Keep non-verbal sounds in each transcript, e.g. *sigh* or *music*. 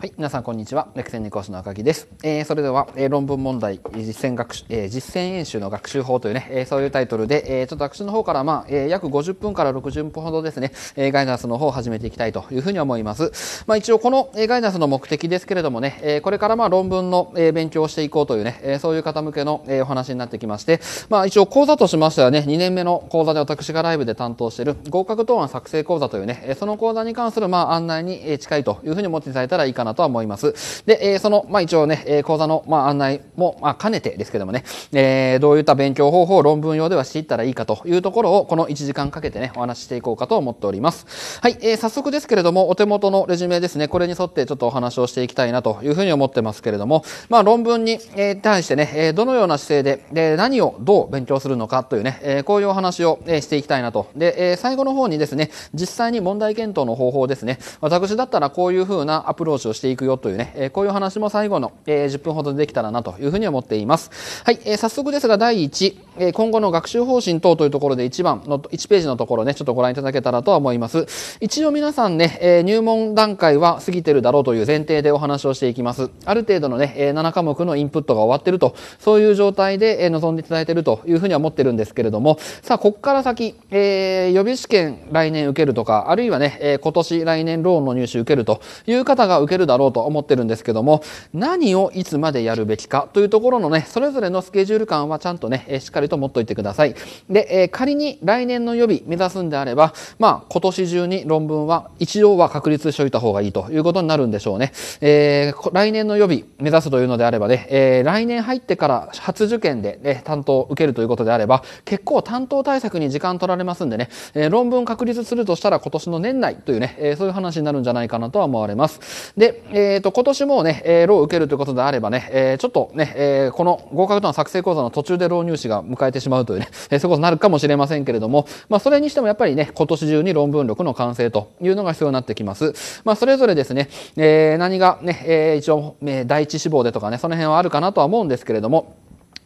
はい、皆さんこんにちは。ク歴戦二講師の赤木です。えー、それでは、えー、論文問題実践学習、えー、実践演習の学習法というね、えそういうタイトルで、えちょっと私の方からまあ、え約50分から60分ほどですね、えガイダンスの方を始めていきたいというふうに思います。まあ一応この、えガイダンスの目的ですけれどもね、えこれからまあ論文の、え勉強をしていこうというね、えそういう方向けの、えお話になってきまして、まあ一応講座としましてはね、2年目の講座で私がライブで担当している合格答案作成講座というね、その講座に関するまあ案内に近いというふうに思っていただいたらいいかななとは思います。で、えー、その、まあ、一応ね、えー、講座の、まあ、案内も、まあ、兼ねてですけどもね、えー、どういった勉強方法を論文用ではしていったらいいかというところを、この1時間かけてね、お話ししていこうかと思っております。はい、えー、早速ですけれども、お手元のレジュメですね、これに沿ってちょっとお話をしていきたいなというふうに思ってますけれども、まあ、論文に、えー、対してね、えー、どのような姿勢で、で、何をどう勉強するのかというね、えー、こういうお話を、えー、していきたいなと。で、えー、最後の方にですね、実際に問題検討の方法ですね、私だったらこういうふうなアプローチをしていくよというね、えこういう話も最後の、え10分ほどでできたらなというふうに思っています。はい、え早速ですが第1、え今後の学習方針等というところで1番の、1ページのところね、ちょっとご覧いただけたらとは思います。一応皆さんね、え入門段階は過ぎてるだろうという前提でお話をしていきます。ある程度のね、え7科目のインプットが終わってると、そういう状態で、え臨んでいただいてるというふうには思ってるんですけれども、さあ、こっから先、えー、予備試験来年受けるとか、あるいはね、え今年来年ローンの入試受けるという方が受けるだろうと思ってるんですけども何をいつまでやるべきかというところのねそれぞれのスケジュール感はちゃんとねしっかりと持っといてくださいで、え仮に来年の予備目指すんであればまあ今年中に論文は一応は確立しておいた方がいいということになるんでしょうね、えー、来年の予備目指すというのであればね、え来年入ってから初受験で、ね、担当を受けるということであれば結構担当対策に時間取られますんでね、え論文確立するとしたら今年の年内というね、えそういう話になるんじゃないかなとは思われますでえー、と、今年もね、えー、ロー受けるということであればね、えー、ちょっとね、えー、この合格との作成講座の途中で浪入試が迎えてしまうというね、えー、そういうことになるかもしれませんけれども、まあ、それにしてもやっぱりね、今年中に論文力の完成というのが必要になってきます。まあ、それぞれですね、えー、何がね、えー、一応、え第一志望でとかね、その辺はあるかなとは思うんですけれども、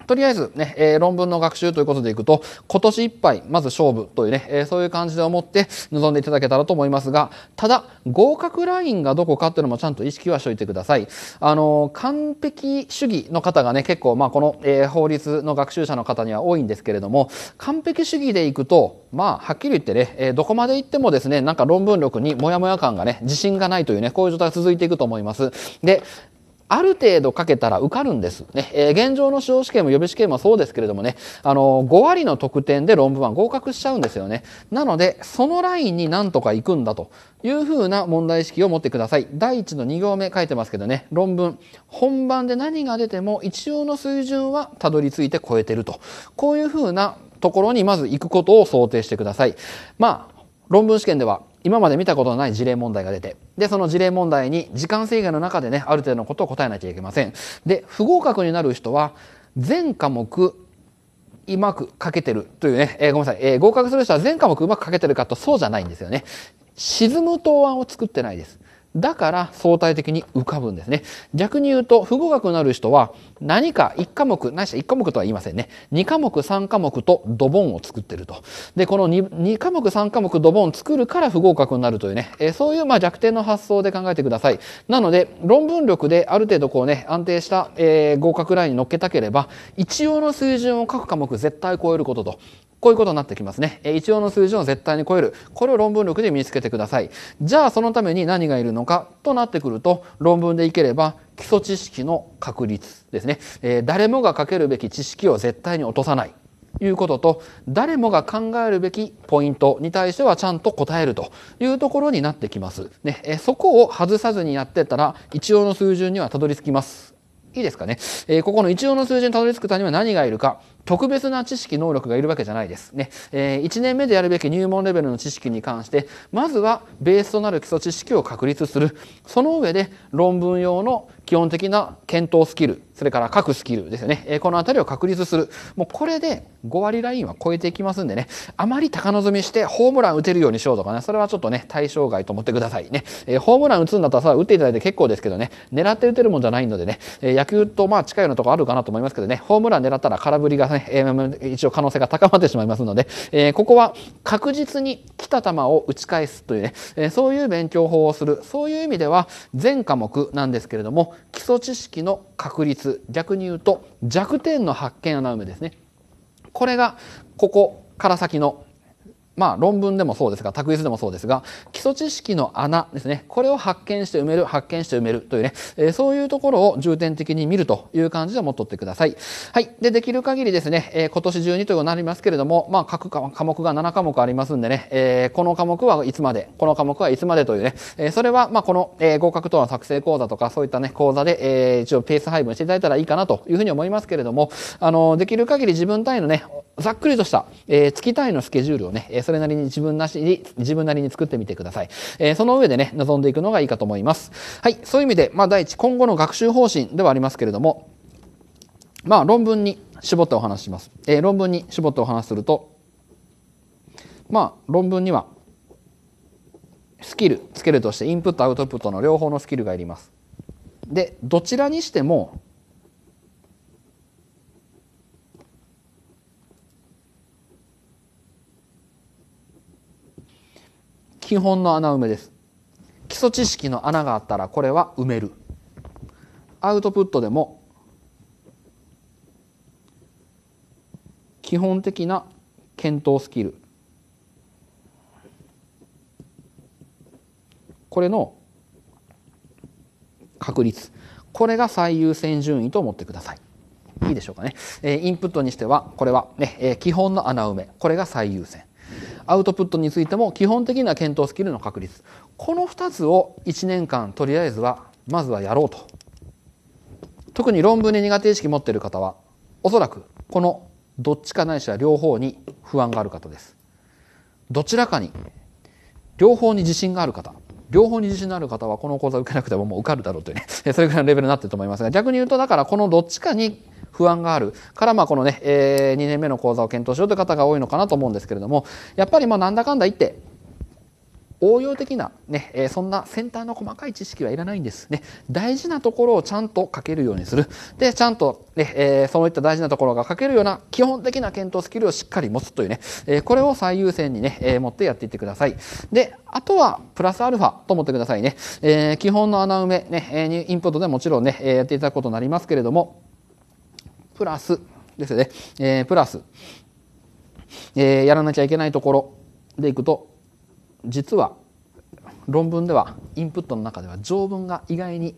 とりあえずね、えー、論文の学習ということでいくと、今年いっぱい、まず勝負というね、えー、そういう感じで思って臨んでいただけたらと思いますが、ただ、合格ラインがどこかっていうのもちゃんと意識はしといてください。あのー、完璧主義の方がね、結構、まあ、この、えー、法律の学習者の方には多いんですけれども、完璧主義でいくと、まあ、はっきり言ってね、えー、どこまで行ってもですね、なんか論文力にモヤモヤ感がね、自信がないというね、こういう状態が続いていくと思います。で、ある程度かけたら受かるんです。ね。えー、現状の司法試験も予備試験もそうですけれどもね、あのー、5割の得点で論文は合格しちゃうんですよね。なので、そのラインになんとか行くんだというふうな問題意識を持ってください。第1の2行目書いてますけどね、論文。本番で何が出ても一応の水準はたどり着いて超えてると。こういうふうなところにまず行くことを想定してください。まあ、論文試験では今まで見たことのない事例問題が出て、で、その事例問題に時間制限の中でね、ある程度のことを答えなきゃいけません。で、不合格になる人は、全科目、うまく書けてるというね、えー、ごめんなさい、えー、合格する人は全科目うまく書けてるかとそうじゃないんですよね。沈む答案を作ってないです。だから相対的に浮かぶんですね。逆に言うと、不合格になる人は何か1科目、ないし1科目とは言いませんね。2科目、3科目とドボンを作ってると。で、この 2, 2科目、3科目ドボン作るから不合格になるというね、えそういうま弱点の発想で考えてください。なので、論文力である程度こうね、安定した、え合格ラインに乗っけたければ、一応の水準を各科目絶対超えることと。こういうことになってきますね。一応の数字を絶対に超える。これを論文力で身につけてください。じゃあそのために何がいるのかとなってくると、論文でいければ基礎知識の確立ですね。えー、誰もがかけるべき知識を絶対に落とさない。いうことと誰もが考えるべきポイントに対してはちゃんと答えるというところになってきます。ね、えそこを外さずにやってったら一応の数順にはたどり着きます。いいですかね。えー、ここの一応の数字にたどり着くためには何がいるか。特別な知識能力がいるわけじゃないです。ね。えー、1年目でやるべき入門レベルの知識に関して、まずはベースとなる基礎知識を確立する。その上で論文用の基本的な検討スキル、それから各スキルですよね。えこのあたりを確立する。もうこれで5割ラインは超えていきますんでね。あまり高望みしてホームラン打てるようにしようとかね。それはちょっとね、対象外と思ってくださいね。えホームラン打つんだったらさ、打っていただいて結構ですけどね。狙って打てるもんじゃないのでね。え野球とまあ近いようなとこあるかなと思いますけどね。ホームラン狙ったら空振りがね、え一応可能性が高まってしまいますので、えここは確実に来た球を打ち返すというね、えそういう勉強法をする。そういう意味では全科目なんですけれども、基礎知識の確立逆に言うと弱点の発見穴埋めですねこれがここから先のまあ論文でもそうですが、卓越でもそうですが、基礎知識の穴ですね。これを発見して埋める、発見して埋めるというね、えー、そういうところを重点的に見るという感じで持っとってください。はい。で、できる限りですね、えー、今年中にとなりますけれども、まあ各科目が7科目ありますんでね、えー、この科目はいつまで、この科目はいつまでというね、えそれはまあこの、え合格等の作成講座とかそういったね、講座で、え一応ペース配分していただいたらいいかなというふうに思いますけれども、あのできる限り自分単位のね、ざっくりとした、えー、月単位のスケジュールをね、えそれなりに自分なしに、自分なりに作ってみてください。えその上でね、臨んでいくのがいいかと思います。はい、そういう意味で、まあ、第一、今後の学習方針ではありますけれども、まあ、論文に絞ってお話しします。え論文に絞ってお話しすると、まあ、論文には、スキル、つけるとして、インプット、アウトプットの両方のスキルがいります。で、どちらにしても、基本の穴埋めです基礎知識の穴があったらこれは埋めるアウトプットでも基本的な検討スキルこれの確率これが最優先順位と思ってくださいいいでしょうかね、えー、インプットにしてはこれはね、えー、基本の穴埋めこれが最優先アウトプットについても基本的な検討スキルの確立この2つを1年間とりあえずはまずはやろうと特に論文に苦手意識持っている方はおそらくこのどっちかないしは両方に不安がある方ですどちらかに両方に自信がある方両方に自信のある方はこの講座を受けなくてももう受かるだろうというね *laughs* それぐらいのレベルになってると思いますが逆に言うとだからこのどっちかに不安があるから、まあ、このね、えー、2年目の講座を検討しようという方が多いのかなと思うんですけれども、やっぱりまあなんだかんだ言って、応用的なね、えー、そんな先端の細かい知識はいらないんですね。大事なところをちゃんと書けるようにする。で、ちゃんとね、えー、そういった大事なところが書けるような基本的な検討スキルをしっかり持つというね、えー、これを最優先にね、え持ってやっていってください。で、あとはプラスアルファと思ってくださいね。え基本の穴埋めね、えインプットでもちろんね、えやっていただくことになりますけれども、プラスですよね、えー、プラス、えー、やらなきゃいけないところでいくと実は論文ではインプットの中では条文が意外に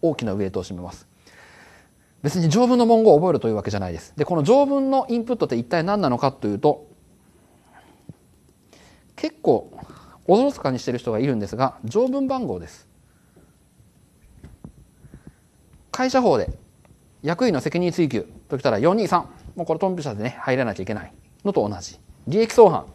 大きなウエイトを占めます。別に条文の文言を覚えるというわけじゃないです。で、この条文のインプットって一体何なのかというと、結構おずかにしてる人がいるんですが、条文番号です。会社法で役員の責任追及ときたら423もうこれトンピシャでね入らなきゃいけないのと同じ利益相反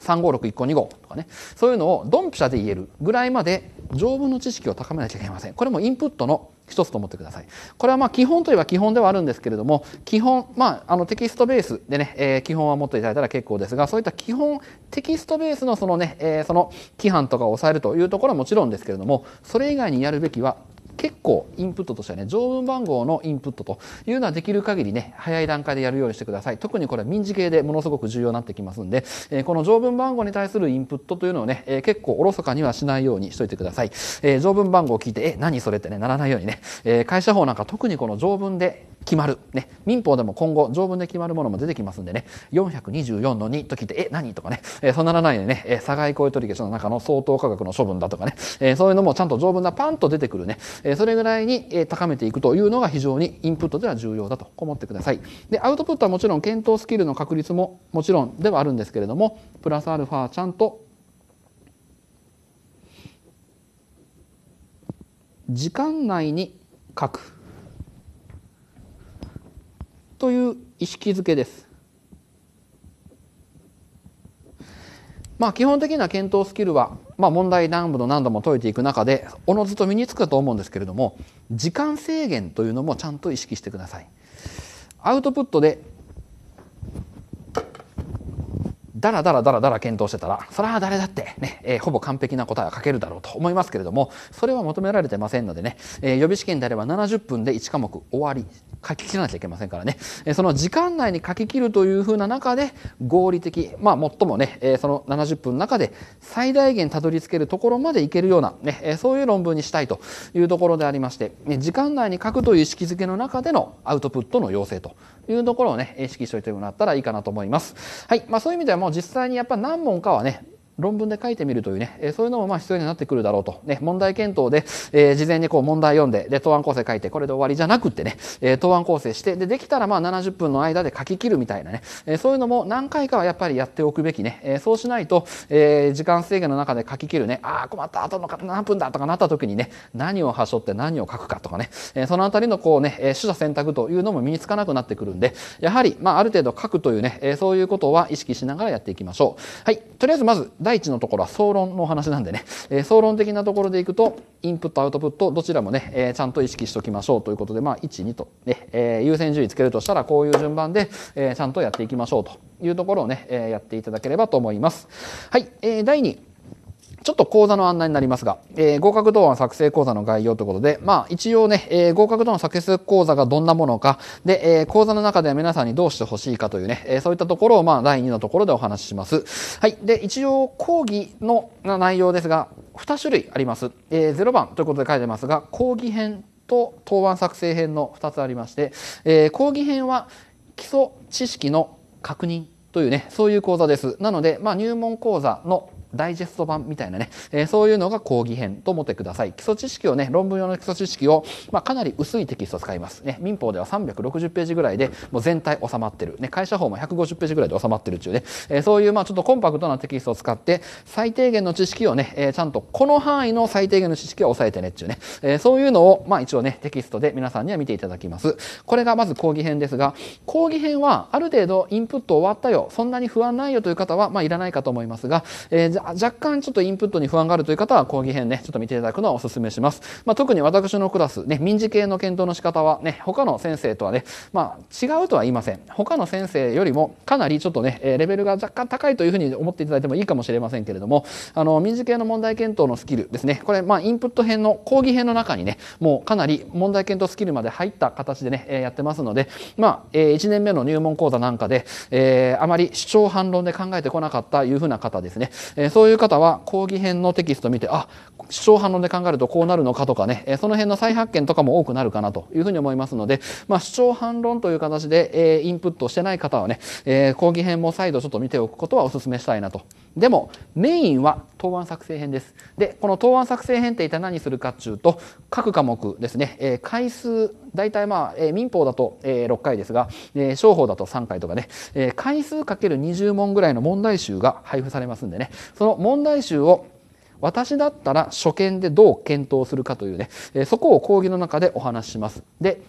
3561個2号とかねそういうのをドンピシャで言えるぐらいまで条文の知識を高めなきゃいけませんこれもインプットの一つと思ってくださいこれはまあ基本といえば基本ではあるんですけれども基本まああのテキストベースでね、えー、基本は持っていただいたら結構ですがそういった基本テキストベースのそのね、えー、その規範とかを抑えるというところはもちろんですけれどもそれ以外にやるべきは結構インプットとしてはね、条文番号のインプットというのはできる限りね、早い段階でやるようにしてください。特にこれは民事系でものすごく重要になってきますんで、えこの条文番号に対するインプットというのをね、え結構おろそかにはしないようにしといてください。え条文番号を聞いて、え、何それってね、ならないようにね、え会社法なんか特にこの条文で決まる、ね、民法でも今後条文で決まるものも出てきますんでね424の2と聞いてえ何とかね、えー、そうならないようにね、えー、差外行為取消の中の相当価格の処分だとかね、えー、そういうのもちゃんと条文がパンと出てくるね、えー、それぐらいに、えー、高めていくというのが非常にインプットでは重要だと思ってくださいでアウトプットはもちろん検討スキルの確率ももちろんではあるんですけれどもプラスアルファちゃんと時間内に書くという意識づけです。まあ、基本的な検討スキルは、まあ、問題何度も何度も解いていく中でおのずと身につくと思うんですけれども時間制限というのもちゃんと意識してください。アウトプットでだらだらだらだら検討してたらそれは誰だってね、えー、ほぼ完璧な答えは書けるだろうと思いますけれどもそれは求められてませんのでね、えー、予備試験であれば70分で1科目終わり書き切らなきゃいけませんからね、えー、その時間内に書き切るというふうな中で合理的まあ最もね、えー、その70分の中で最大限たどり着けるところまでいけるようなね、ねえー、そういう論文にしたいというところでありまして、ね、時間内に書くという意識づけの中でのアウトプットの要請というところをね意識しておいてもらったらいいかなと思います。はいまあ、そういう意味ではもう実際にやっぱ何問かはね論文で書いてみるというね、えそういうのもまあ必要になってくるだろうと。ね、問題検討で、えー、事前にこう問題読んで、で、答案構成書いて、これで終わりじゃなくってね、えー、答案構成して、で、できたらまあ70分の間で書き切るみたいなね、えー、そういうのも何回かはやっぱりやっておくべきね。えそうしないと、え時間制限の中で書き切るね、ああ、困った、あとの何分だとかなった時にね、何を端折って何を書くかとかね、えそのあたりのこうね、取捨選択というのも身につかなくなってくるんで、やはり、まあ、ある程度書くというね、えそういうことは意識しながらやっていきましょう。はい。とりあえずまず、第一のところは総論のお話なんでね、えー、総論的なところでいくと、インプット、アウトプット、どちらもね、えー、ちゃんと意識しておきましょうということで、まあ、1、2と、ね、えー、優先順位つけるとしたら、こういう順番で、えー、ちゃんとやっていきましょうというところをね、えー、やっていただければと思います。はい、えー、第2。ちょっと講座の案内になりますが、えー、合格動案作成講座の概要ということで、まあ一応ね、えー、合格動画作成講座がどんなものか、で、えー、講座の中では皆さんにどうしてほしいかというね、えー、そういったところをまあ第2のところでお話しします。はい。で、一応講義の内容ですが、2種類あります。えー、0番ということで書いてますが、講義編と答案作成編の2つありまして、えー、講義編は基礎知識の確認というね、そういう講座です。なので、まあ、入門講座のダイジェスト版みたいなね、えー、そういうのが講義編と思ってください。基礎知識をね、論文用の基礎知識を、まあ、かなり薄いテキスト使います。ね、民法では360ページぐらいで、もう全体収まってる。ね、会社法も150ページぐらいで収まってるっちゅうね、えー、そういう、まあ、ちょっとコンパクトなテキストを使って、最低限の知識をね、えー、ちゃんとこの範囲の最低限の知識は抑えてねっていうね、えー、そういうのを、まあ、一応ね、テキストで皆さんには見ていただきます。これがまず講義編ですが、講義編はある程度インプット終わったよ、そんなに不安ないよという方は、まあ、いらないかと思いますが、えー若干ちょっとインプットに不安があるという方は講義編ね、ちょっと見ていただくのはお勧めします。まあ、特に私のクラス、ね、民事系の検討の仕方はね、他の先生とはね、まあ、違うとは言いません。他の先生よりもかなりちょっとね、レベルが若干高いというふうに思っていただいてもいいかもしれませんけれども、あの、民事系の問題検討のスキルですね、これ、まあ、インプット編の講義編の中にね、もうかなり問題検討スキルまで入った形でね、やってますので、まあ、1年目の入門講座なんかで、えー、あまり主張反論で考えてこなかったいうふうな方ですね、えそういう方は講義編のテキストを見てあ主張反論で考えるとこうなるのかとかね、えその辺の再発見とかも多くなるかなというふうに思いますので、まあ、主張反論という形で、えインプットしてない方はね、え講義編も再度ちょっと見ておくことはお勧めしたいなと。でもメインは答案作成編です。で、この答案作成編って一体何するかっていうと、各科目ですね、えー、回数、大体まあ、えー、民法だと、えー、6回ですが、えー、商法だと3回とかね、えー、回数かける20問ぐらいの問題集が配布されますんでね、その問題集を私だったら初見でどう検討するかというね、えそこを講義の中でお話しします。で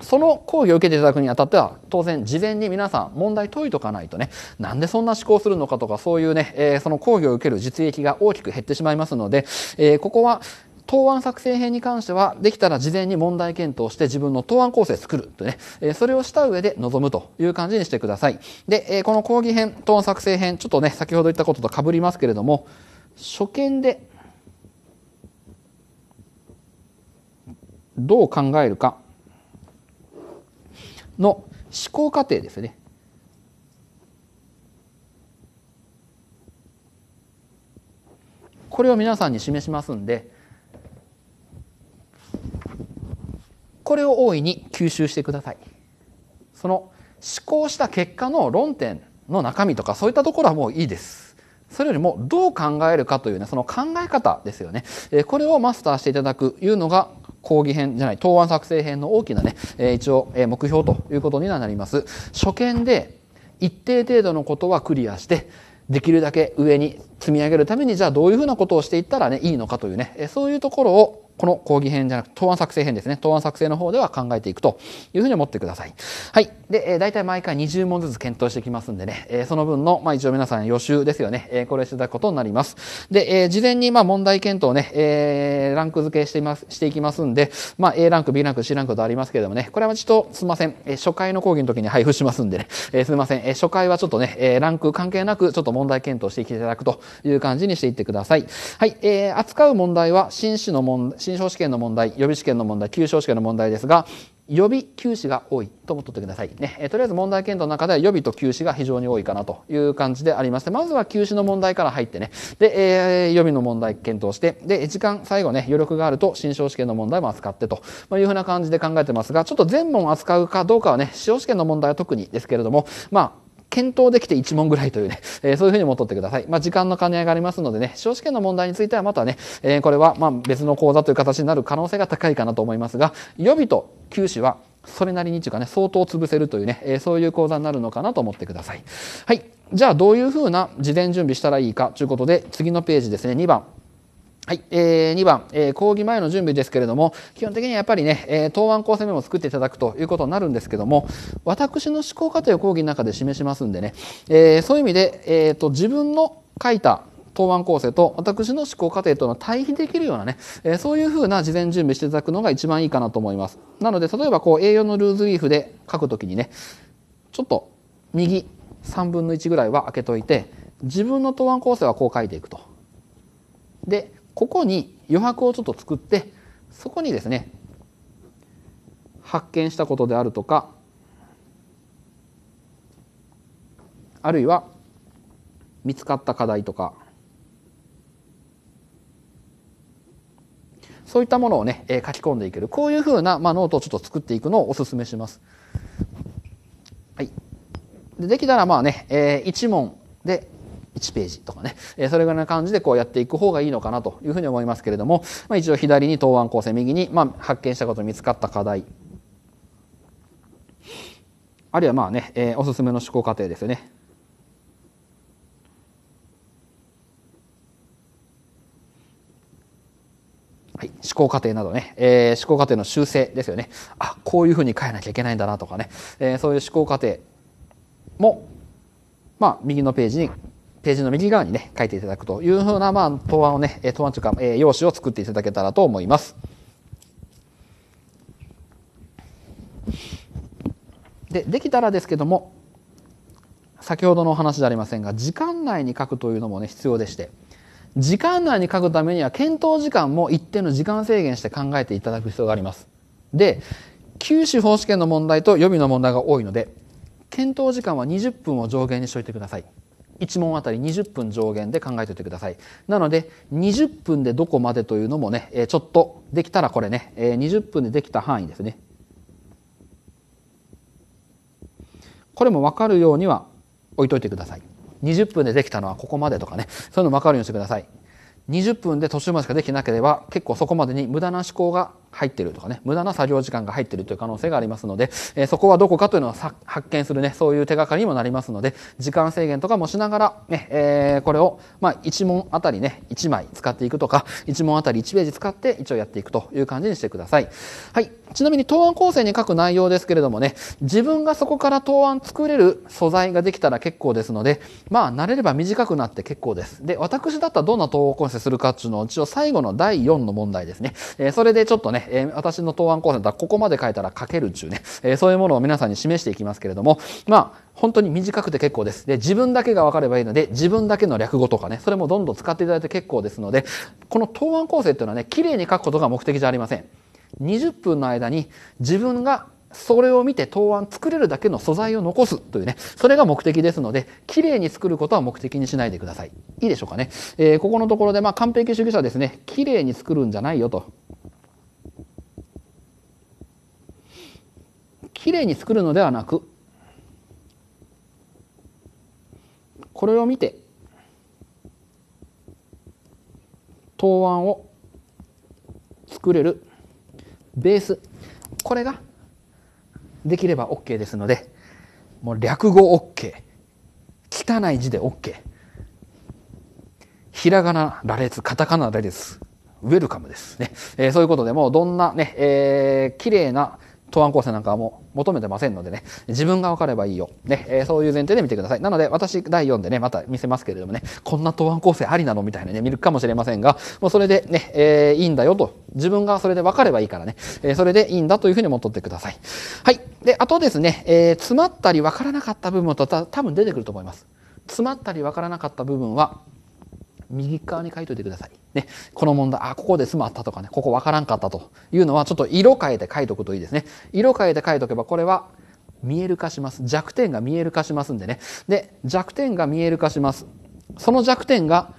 その講義を受けていただくにあたっては、当然事前に皆さん問題解いとかないとね、なんでそんな思考するのかとか、そういうね、えその講義を受ける実益が大きく減ってしまいますので、えここは答案作成編に関しては、できたら事前に問題検討して自分の答案構成作るとね、えそれをした上で臨むという感じにしてください。で、えこの講義編、答案作成編、ちょっとね、先ほど言ったことと被りますけれども、初見でどう考えるかの思考過程ですね。これを皆さんに示しますんでこれを大いに吸収してください。その思考した結果の論点の中身とかそういったところはもういいです。それよりもどう考えるかというね、その考え方ですよね。えこれをマスターしていただくいうのが、講義編じゃない、答案作成編の大きなね、え一応、え目標ということにはなります。初見で一定程度のことはクリアして、できるだけ上に積み上げるために、じゃあどういうふうなことをしていったらね、いいのかというね、えそういうところをこの講義編じゃなくて、答案作成編ですね。答案作成の方では考えていくというふうに思ってください。はい。で、えー、大体毎回20問ずつ検討してきますんでね、えー、その分の、まあ、一応皆さん予習ですよね、えー、これしていただくことになります。で、えー、事前に、まあ、問題検討ね、えー、ランク付けしています、していきますんで、まあ、A ランク、B ランク、C ランクとありますけれどもね、これはちょっとすいません、えー、初回の講義の時に配布しますんでね、えー、すみません、えー、初回はちょっとね、えー、ランク関係なく、ちょっと問題検討していただくという感じにしていってください。はい、えー、扱う問題は、新種の問、新小試験の問題、予備試験の問題、旧小試験の問題ですが、予備休止が多いと思っておいてください、ねえとりあえず問題検討の中では予備と休止が非常に多いかなという感じでありましてまずは休止の問題から入ってねで、えー、予備の問題検討してで時間最後ね余力があると新小試験の問題も扱ってというふうな感じで考えてますがちょっと全問扱うかどうかはね司法試験の問題は特にですけれどもまあ検討できて1問ぐらいというね、*laughs* えー、そういうふうに思っとってください。まあ、時間の兼ね合いがありますのでね、司法試験の問題についてはまたね、えー、これはま別の講座という形になる可能性が高いかなと思いますが、予備と休止はそれなりにというかね、相当潰せるというね、えー、そういう講座になるのかなと思ってください。はい。じゃあどういうふうな事前準備したらいいかということで、次のページですね、2番。はい、えー、2番、えー、講義前の準備ですけれども、基本的にはやっぱりね、えー、答案構成メモを作っていただくということになるんですけども、私の思考過程を講義の中で示しますんでね、えー、そういう意味で、えーと、と自分の書いた答案構成と私の思考過程との対比できるようなね、えー、そういうふうな事前準備していただくのが一番いいかなと思います。なので、例えばこう A4 のルーズリーフで書くときにね、ちょっと右3分の1ぐらいは開けといて、自分の答案構成はこう書いていくと。でここに余白をちょっと作ってそこにですね発見したことであるとかあるいは見つかった課題とかそういったものをね、え書き込んでいけるこういうふうな、まあ、ノートをちょっと作っていくのをおすすめします。はい、でできたらまあね、えー、1問で1ページとかね、えそれぐらいな感じでこうやっていく方がいいのかなというふうに思いますけれども、まあ、一応左に答案構成、右に、まあ、発見したこと見つかった課題、あるいはまあね、えー、おすすめの思考過程ですよね。はい、思考過程などね、えー、思考過程の修正ですよね。あ、こういうふうに変えなきゃいけないんだなとかね、えー、そういう思考過程も、まあ、右のページにページの右側にね、書いていただくというふうな、まあ、答案をね、答案というか、え用紙を作っていただけたらと思います。で、できたらですけども、先ほどのお話じゃありませんが、時間内に書くというのもね、必要でして、時間内に書くためには、検討時間も一定の時間制限して考えていただく必要があります。で、九州法試験の問題と予備の問題が多いので、検討時間は20分を上限にしておいてください。1問あたり20分上限で考えておいてください。なので、20分でどこまでというのもね、ちょっとできたらこれね、20分でできた範囲ですね。これも分かるようには置いといてください。20分でできたのはここまでとかね、そういうの分かるようにしてください。20分で途中までしかできなければ結構そこまでに無駄な思考が入ってるとかね無駄な作業時間が入ってるという可能性がありますので、えー、そこはどこかというのを発見するねそういう手がかりにもなりますので時間制限とかもしながらね、ねえー、これを、まあ、1問あたりね1枚使っていくとか1問あたり1ページ使って一応やっていくという感じにしてください。はいちなみに答案構成に書く内容ですけれどもね、自分がそこから答案作れる素材ができたら結構ですので、まあ慣れれば短くなって結構です。で、私だったらどんな答案構成するかっていうのを一応最後の第4の問題ですね。えー、それでちょっとね、えー、私の答案構成だったらここまで書いたら書けるっていうね、えー、そういうものを皆さんに示していきますけれども、まあ本当に短くて結構です。で、自分だけが分かればいいので、自分だけの略語とかね、それもどんどん使っていただいて結構ですので、この答案構成っていうのはね、綺麗に書くことが目的じゃありません。20分の間に自分がそれを見て答案作れるだけの素材を残すというねそれが目的ですので綺麗に作ることは目的にしないでくださいいいでしょうかね、えー、ここのところでまあ完璧主義者ですね綺麗に作るんじゃないよと綺麗に作るのではなくこれを見て答案を作れるベースこれができれば OK ですのでもう略語 OK 汚い字で OK ひらがな羅列カタカナ羅列ウェルカムですね、えー、そういうことでもうどんなね、えー、綺麗な答案構成なんかはもう求めてませんのでね、自分が分かればいいよ。ね、えー、そういう前提で見てください。なので、私、第4でね、また見せますけれどもね、こんな答案構成ありなのみたいなね、見るかもしれませんが、もうそれでね、えー、いいんだよと、自分がそれで分かればいいからね、えー、それでいいんだというふうに思っとってください。はい。で、あとですね、え詰まったり分からなかった部分とた多分出てくると思います。詰まったり分からなかった部分は、右側に書いといてください。ね、この問題、あ、ここで詰まったとかね、ここわからんかったというのは、ちょっと色変えて書いとくといいですね。色変えて書いとけば、これは見える化します。弱点が見える化しますんでね。で、弱点が見える化します。その弱点が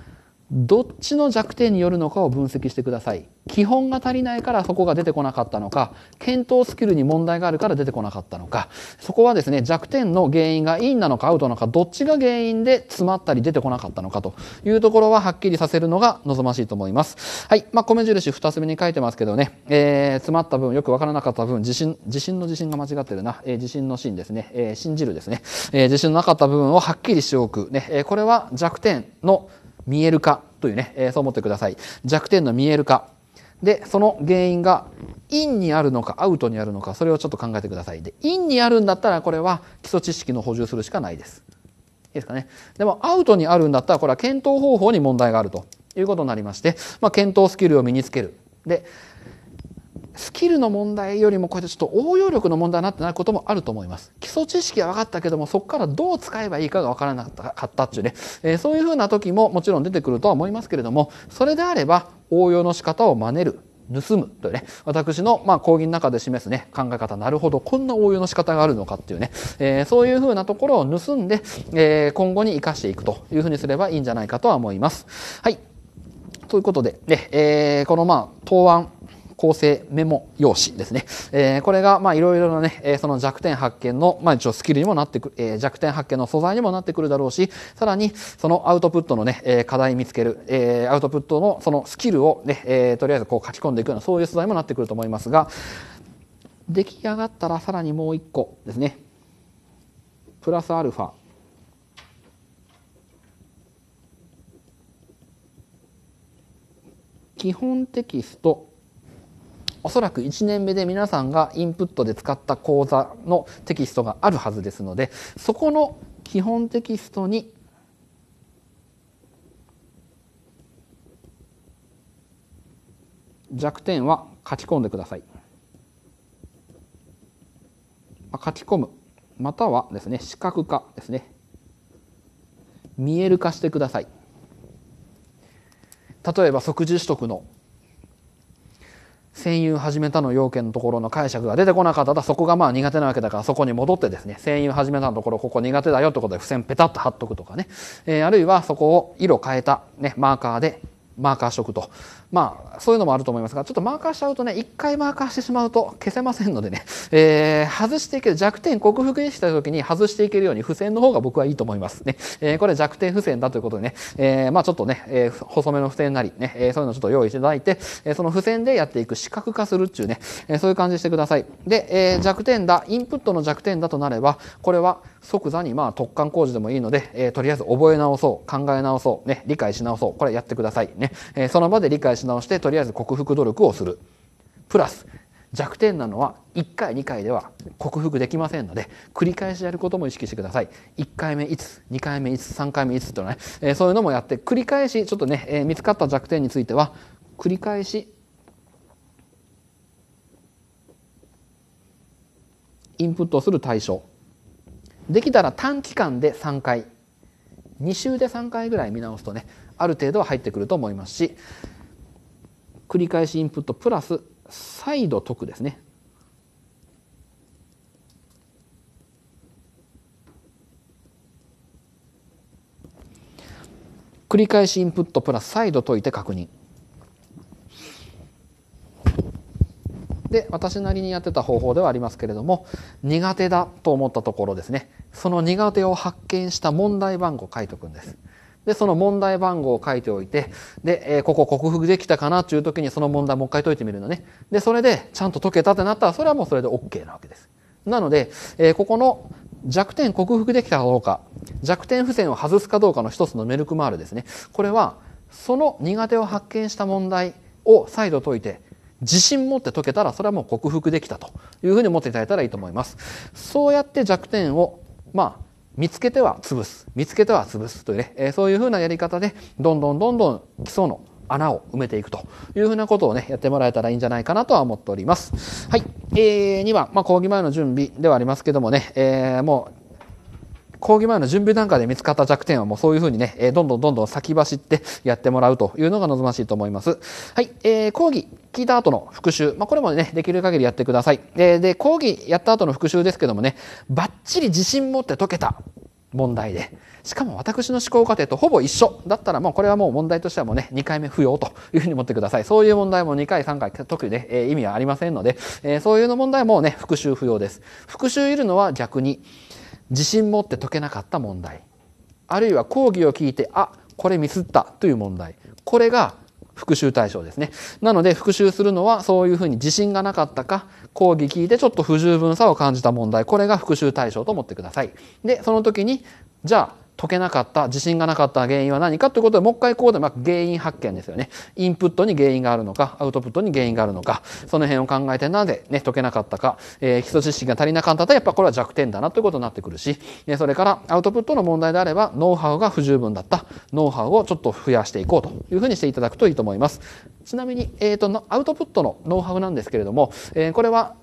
どっちの弱点によるのかを分析してください基本が足りないからそこが出てこなかったのか検討スキルに問題があるから出てこなかったのかそこはですね弱点の原因がインなのかアウトなのかどっちが原因で詰まったり出てこなかったのかというところははっきりさせるのが望ましいと思いますはいまあ、米印2つ目に書いてますけどね、えー、詰まった分よくわからなかった分自信自信の自信が間違ってるな、えー、自信のシーンですね、えー、信じるですね、えー、自信のなかった部分をはっきりしておくね、えこれは弱点の見える化というね、えー、そう思ってください。弱点の見える化。で、その原因が、インにあるのか、アウトにあるのか、それをちょっと考えてください。で、インにあるんだったら、これは基礎知識の補充するしかないです。いいですかね。でも、アウトにあるんだったら、これは検討方法に問題があるということになりまして、まあ、検討スキルを身につける。で、スキルの問題よりもこれちょっと応用力の問題になってないこともあると思います。基礎知識は分かったけども、そこからどう使えばいいかが分からなかったっていうね、えー、そういうふうな時ももちろん出てくるとは思いますけれども、それであれば応用の仕方を真似る。盗むというね、私のまあ講義の中で示すね、考え方、なるほど、こんな応用の仕方があるのかっていうね、えー、そういうふうなところを盗んで、えー、今後に生かしていくというふうにすればいいんじゃないかとは思います。はい。ということで、ね、えー、このまあ、答案、構成メモ用紙ですね。えー、これが、まあ、いろいろなね、えー、その弱点発見の、まあ、一応スキルにもなってく、えー、弱点発見の素材にもなってくるだろうし、さらに、そのアウトプットのね、えー、課題見つける、えー、アウトプットのそのスキルをね、えー、とりあえずこう書き込んでいくような、そういう素材もなってくると思いますが、出来上がったらさらにもう一個ですね。プラスアルファ。基本テキストおそらく1年目で皆さんがインプットで使った講座のテキストがあるはずですのでそこの基本テキストに弱点は書き込んでください。書き込むまたはですね視覚化ですね見える化してください。例えば即時取得の占有始めたの要件のところの解釈が出てこなかったらそこがまあ苦手なわけだからそこに戻ってですね占有始めたのところここ苦手だよってことで付箋ペタッと貼っとくとかね、えー、あるいはそこを色変えた、ね、マーカーでマーカーしとくと。まあ、そういうのもあると思いますが、ちょっとマーカーしちゃうとね、一回マーカーしてしまうと消せませんのでね、*laughs* えー、外していける、弱点克服した時に外していけるように付箋の方が僕はいいと思いますね。えー、これ弱点付箋だということでね、えー、まあちょっとね、えー、細めの付箋なりね、えー、そういうのちょっと用意していただいて、えー、その付箋でやっていく、視覚化するっていうね、えー、そういう感じしてください。で、えー、弱点だ、インプットの弱点だとなれば、これは即座にまあ突貫工事でもいいので、えー、とりあえず覚え直そう、考え直そう、ね、理解し直そう、これやってくださいね。ええその場で理解し直してとりあえず克服努力をするプラス弱点なのは1回2回では克服できませんので繰り返しやることも意識してください1回目いつ2回目いつ3回目いつっていうのね、えそういうのもやって繰り返しちょっとね、え見つかった弱点については繰り返しインプットする対象できたら短期間で3回2週で3回ぐらい見直すとねある程度は入ってくると思いますし繰り返しインプットプラス再度解くですね繰り返しインプットプラス再度解いて確認で私なりにやってた方法ではありますけれども苦手だと思ったところですねその苦手を発見した問題番号書いておくんですで、その問題番号を書いておいて、で、えー、ここ克服できたかなという時にその問題もう一回解いてみるのね。で、それでちゃんと解けたってなったら、それはもうそれで OK なわけです。なので、えー、ここの弱点克服できたかどうか、弱点付箋を外すかどうかの一つのメルクマールですね。これは、その苦手を発見した問題を再度解いて、自信持って解けたら、それはもう克服できたというふうに思っていただいたらいいと思います。そうやって弱点を、まあ、見つけては潰す見つけては潰すというね、えー、そういうふうなやり方でどんどんどんどん基礎の穴を埋めていくというふなことをね、やってもらえたらいいんじゃないかなとは思っております。はい。えー、2番、まあ、講義前の準備ではありますけどもね、えー、もう講義前の準備段階で見つかった弱点はもうそういうふうにね、えどんどんどんどん先走ってやってもらうというのが望ましいと思います。はい、えー、講義聞いた後の復習、まあ、これもね、できる限りやってください。えー、で、講義やった後の復習ですけどもね、ばっちり自信持って解けた問題で、しかも私の思考過程とほぼ一緒だったら、もうこれはもう問題としてはもうね、2回目不要というふうに思ってください。そういう問題も2回、3回、特にね、えー、意味はありませんので、えー、そういうの問題もね、復習不要です。復習いるのは逆に、自信持って解けなかった問題あるいは講義を聞いてあこれミスったという問題これが復習対象ですねなので復習するのはそういうふうに自信がなかったか講義聞いてちょっと不十分さを感じた問題これが復習対象と思ってくださいでその時にじゃあ解けなかった自信がなかった原因は何かということでもう一回ここでま原因発見ですよねインプットに原因があるのかアウトプットに原因があるのかその辺を考えてなぜ、ね、解けなかったか、えー、基礎知識が足りなかったとやっぱこれは弱点だなということになってくるし、えそれからアウトプットの問題であればノウハウが不十分だったノウハウをちょっと増やしていこうというふうにしていただくといいと思います。ちなみに、えーと、とアウトプットのノウハウなんですけれども、えー、これは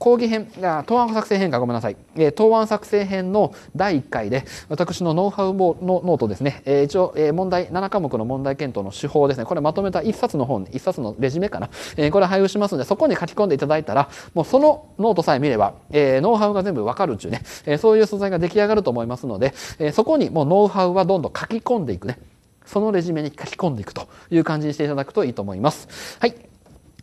講義編、答案作成編かごめんなさい。え答案作成編の第1回で、私のノウハウのノートですね、え一応、え問題、7科目の問題検討の手法ですね、これまとめた1冊の本、1冊のレジュメかな、えこれ配布しますので、そこに書き込んでいただいたら、もうそのノートさえ見れば、えノウハウが全部わかるっちゅうね、えそういう素材が出来上がると思いますので、えそこにもうノウハウはどんどん書き込んでいくね。そのレジュメに書き込んでいくという感じにしていただくといいと思います。はい。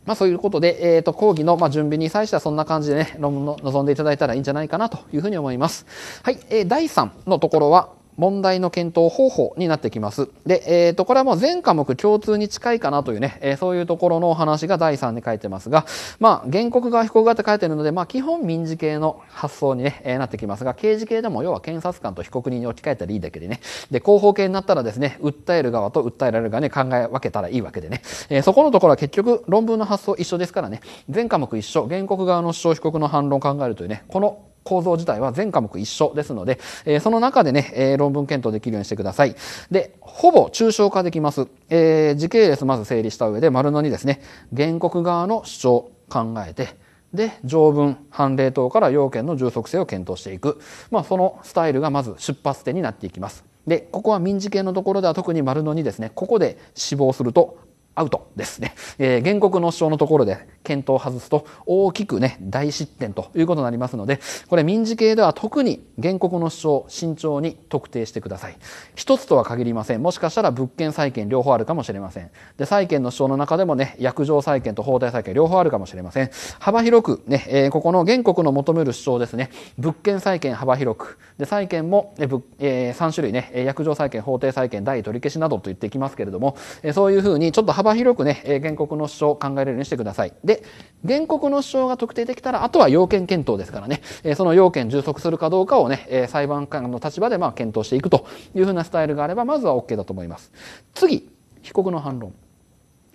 まあ、そういうことで、えっ、ー、と、講義の、ま準備に際してはそんな感じでね、論文の臨んでいただいたらいいんじゃないかなというふうに思います。はい、えー、第3のところは、問題の検討方法になってきます。で、えっ、ー、と、これはもう全科目共通に近いかなというね、えー、そういうところのお話が第3に書いてますが、まあ、原告側、被告側って書いてるので、まあ、基本民事系の発想にね、えー、なってきますが、刑事系でも要は検察官と被告人に置き換えたらいいだけでね、で、広報系になったらですね、訴える側と訴えられる側に、ね、考え分けたらいいわけでね、えー、そこのところは結局論文の発想一緒ですからね、全科目一緒、原告側の主張被告の反論を考えるというね、この構造自体は全科目一緒ですので、えその中でね、え論文検討できるようにしてください。で、ほぼ抽象化できます。えー、時系列まず整理した上で、丸の2ですね。原告側の主張考えて、で、条文、判例等から要件の充足性を検討していく。まあ、そのスタイルがまず出発点になっていきます。で、ここは民事系のところでは特に丸の2ですね。ここで死亡するとアウトですね。えー、原告の主張のところで検討を外すと大きくね、大失点ということになりますので、これ民事系では特に原告の主張を慎重に特定してください。一つとは限りません。もしかしたら物件債権両方あるかもしれません。で、債権の主張の中でもね、約定債権と法定債権両方あるかもしれません。幅広くね、えー、ここの原告の求める主張ですね、物件債権幅広く、で、債権も、えーえー、3種類ね、約定債権、法定債権、代取り消しなどと言っていきますけれども、えー、そういうふうにちょっと幅広くね、え原告の主張を考えるようにしてください。で、原告の主張が特定できたら、あとは要件検討ですからね、その要件充足するかどうかをね、裁判官の立場でま検討していくというふうなスタイルがあれば、まずは OK だと思います。次、被告の反論。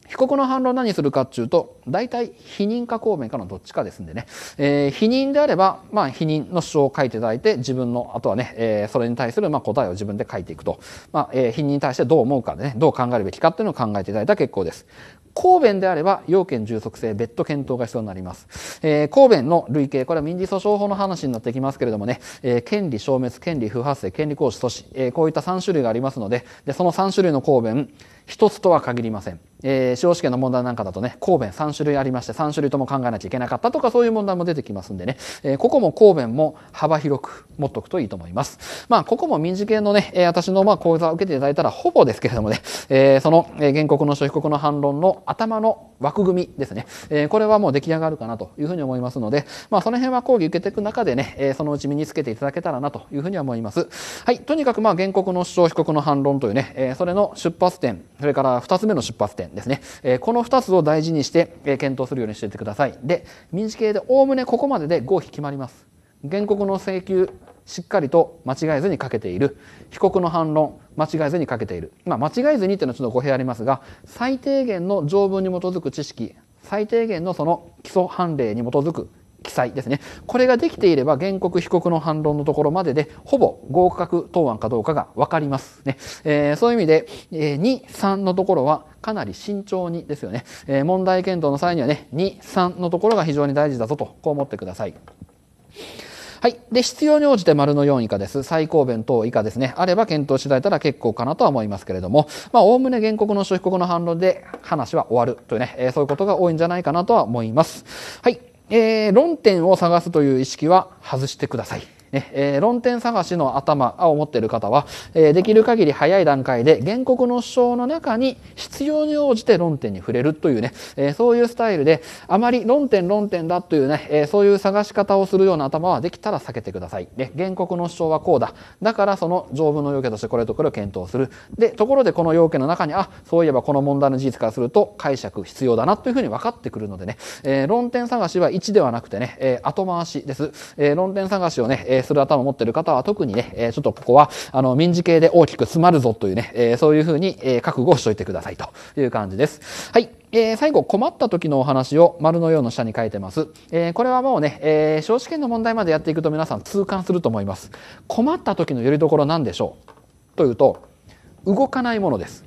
被告の反論何するかっていうと、大体否認か公明かのどっちかですんでね、えー、否認であれば、まあ、否認の主張を書いていただいて、自分の、あとはね、えー、それに対するまあ答えを自分で書いていくと、まあえー、否認に対してどう思うかでね、どう考えるべきかっていうのを考えていただいたら結構です。公弁であれば要件充足性別途検討が必要になります、えー、公弁の類型これは民事訴訟法の話になってきますけれどもね、えー、権利消滅権利不発生権利行使阻止、えー、こういった3種類がありますのででその3種類の公弁一つとは限りません。えー、司法試験の問題なんかだとね、公弁3種類ありまして、3種類とも考えなきゃいけなかったとか、そういう問題も出てきますんでね、えー、ここも公弁も幅広く持っとくといいと思います。まあ、ここも民事系のね、えー、私のまあ講座を受けていただいたら、ほぼですけれどもね、えー、その原告の諸被告の反論の頭の枠組みですね、えー、これはもう出来上がるかなというふうに思いますので、まあ、その辺は講義受けていく中でね、えー、そのうち身につけていただけたらなというふうには思います。はい、とにかくまあ原告の主張、被告の反論というね、えー、それの出発点、それから2つ目の出発点ですね、えこの2つを大事にして、え検討するようにしていてくださいで民事系でおおむねここまでで合否決まります原告の請求しっかりと間違えずにかけている被告の反論間違えずにかけている、まあ、間違えずにっていうのはちょっと語弊ありますが最低限の条文に基づく知識最低限のその基礎判例に基づく記載ですねこれができていれば原告被告の反論のところまででほぼ合格答案かどうかが分かりますね、えー、そういう意味で、えー、23のところはかなり慎重にですよね、えー、問題検討の際にはね23のところが非常に大事だぞとこう思ってください。はい。で、必要に応じて丸の4以下です。最高弁等以下ですね。あれば検討しだいたら結構かなとは思いますけれども、まあ、おおむね原告の諸被告の反論で話は終わるというね、えー、そういうことが多いんじゃないかなとは思います。はい。えー、論点を探すという意識は外してください。ねえー、論点探しの頭を持っている方は、えー、できる限り早い段階で原告の主張の中に必要に応じて論点に触れるというね、えー、そういうスタイルであまり論点論点だというね、えそういう探し方をするような頭はできたら避けてください。ね、原告の主張はこうだだからその条文の要件としてこれとこれを検討するでところでこの要件の中にあそういえばこの問題の事実からすると解釈必要だなというふうに分かってくるのでね、え論点探しは1ではなくてね、え後回しです、え論点探しをね、えする頭を持っている方は特にね、えちょっとここは、あの、民事系で大きく詰まるぞというね、えそういうふうに、え覚悟をしといてくださいという感じです。はい。えー、最後困った時のお話を丸のようの下に書いてます。えー、これはもうね、えー、少試験の問題までやっていくと皆さん痛感すると思います。困った時のよりどころ何でしょうというと、動かないものです。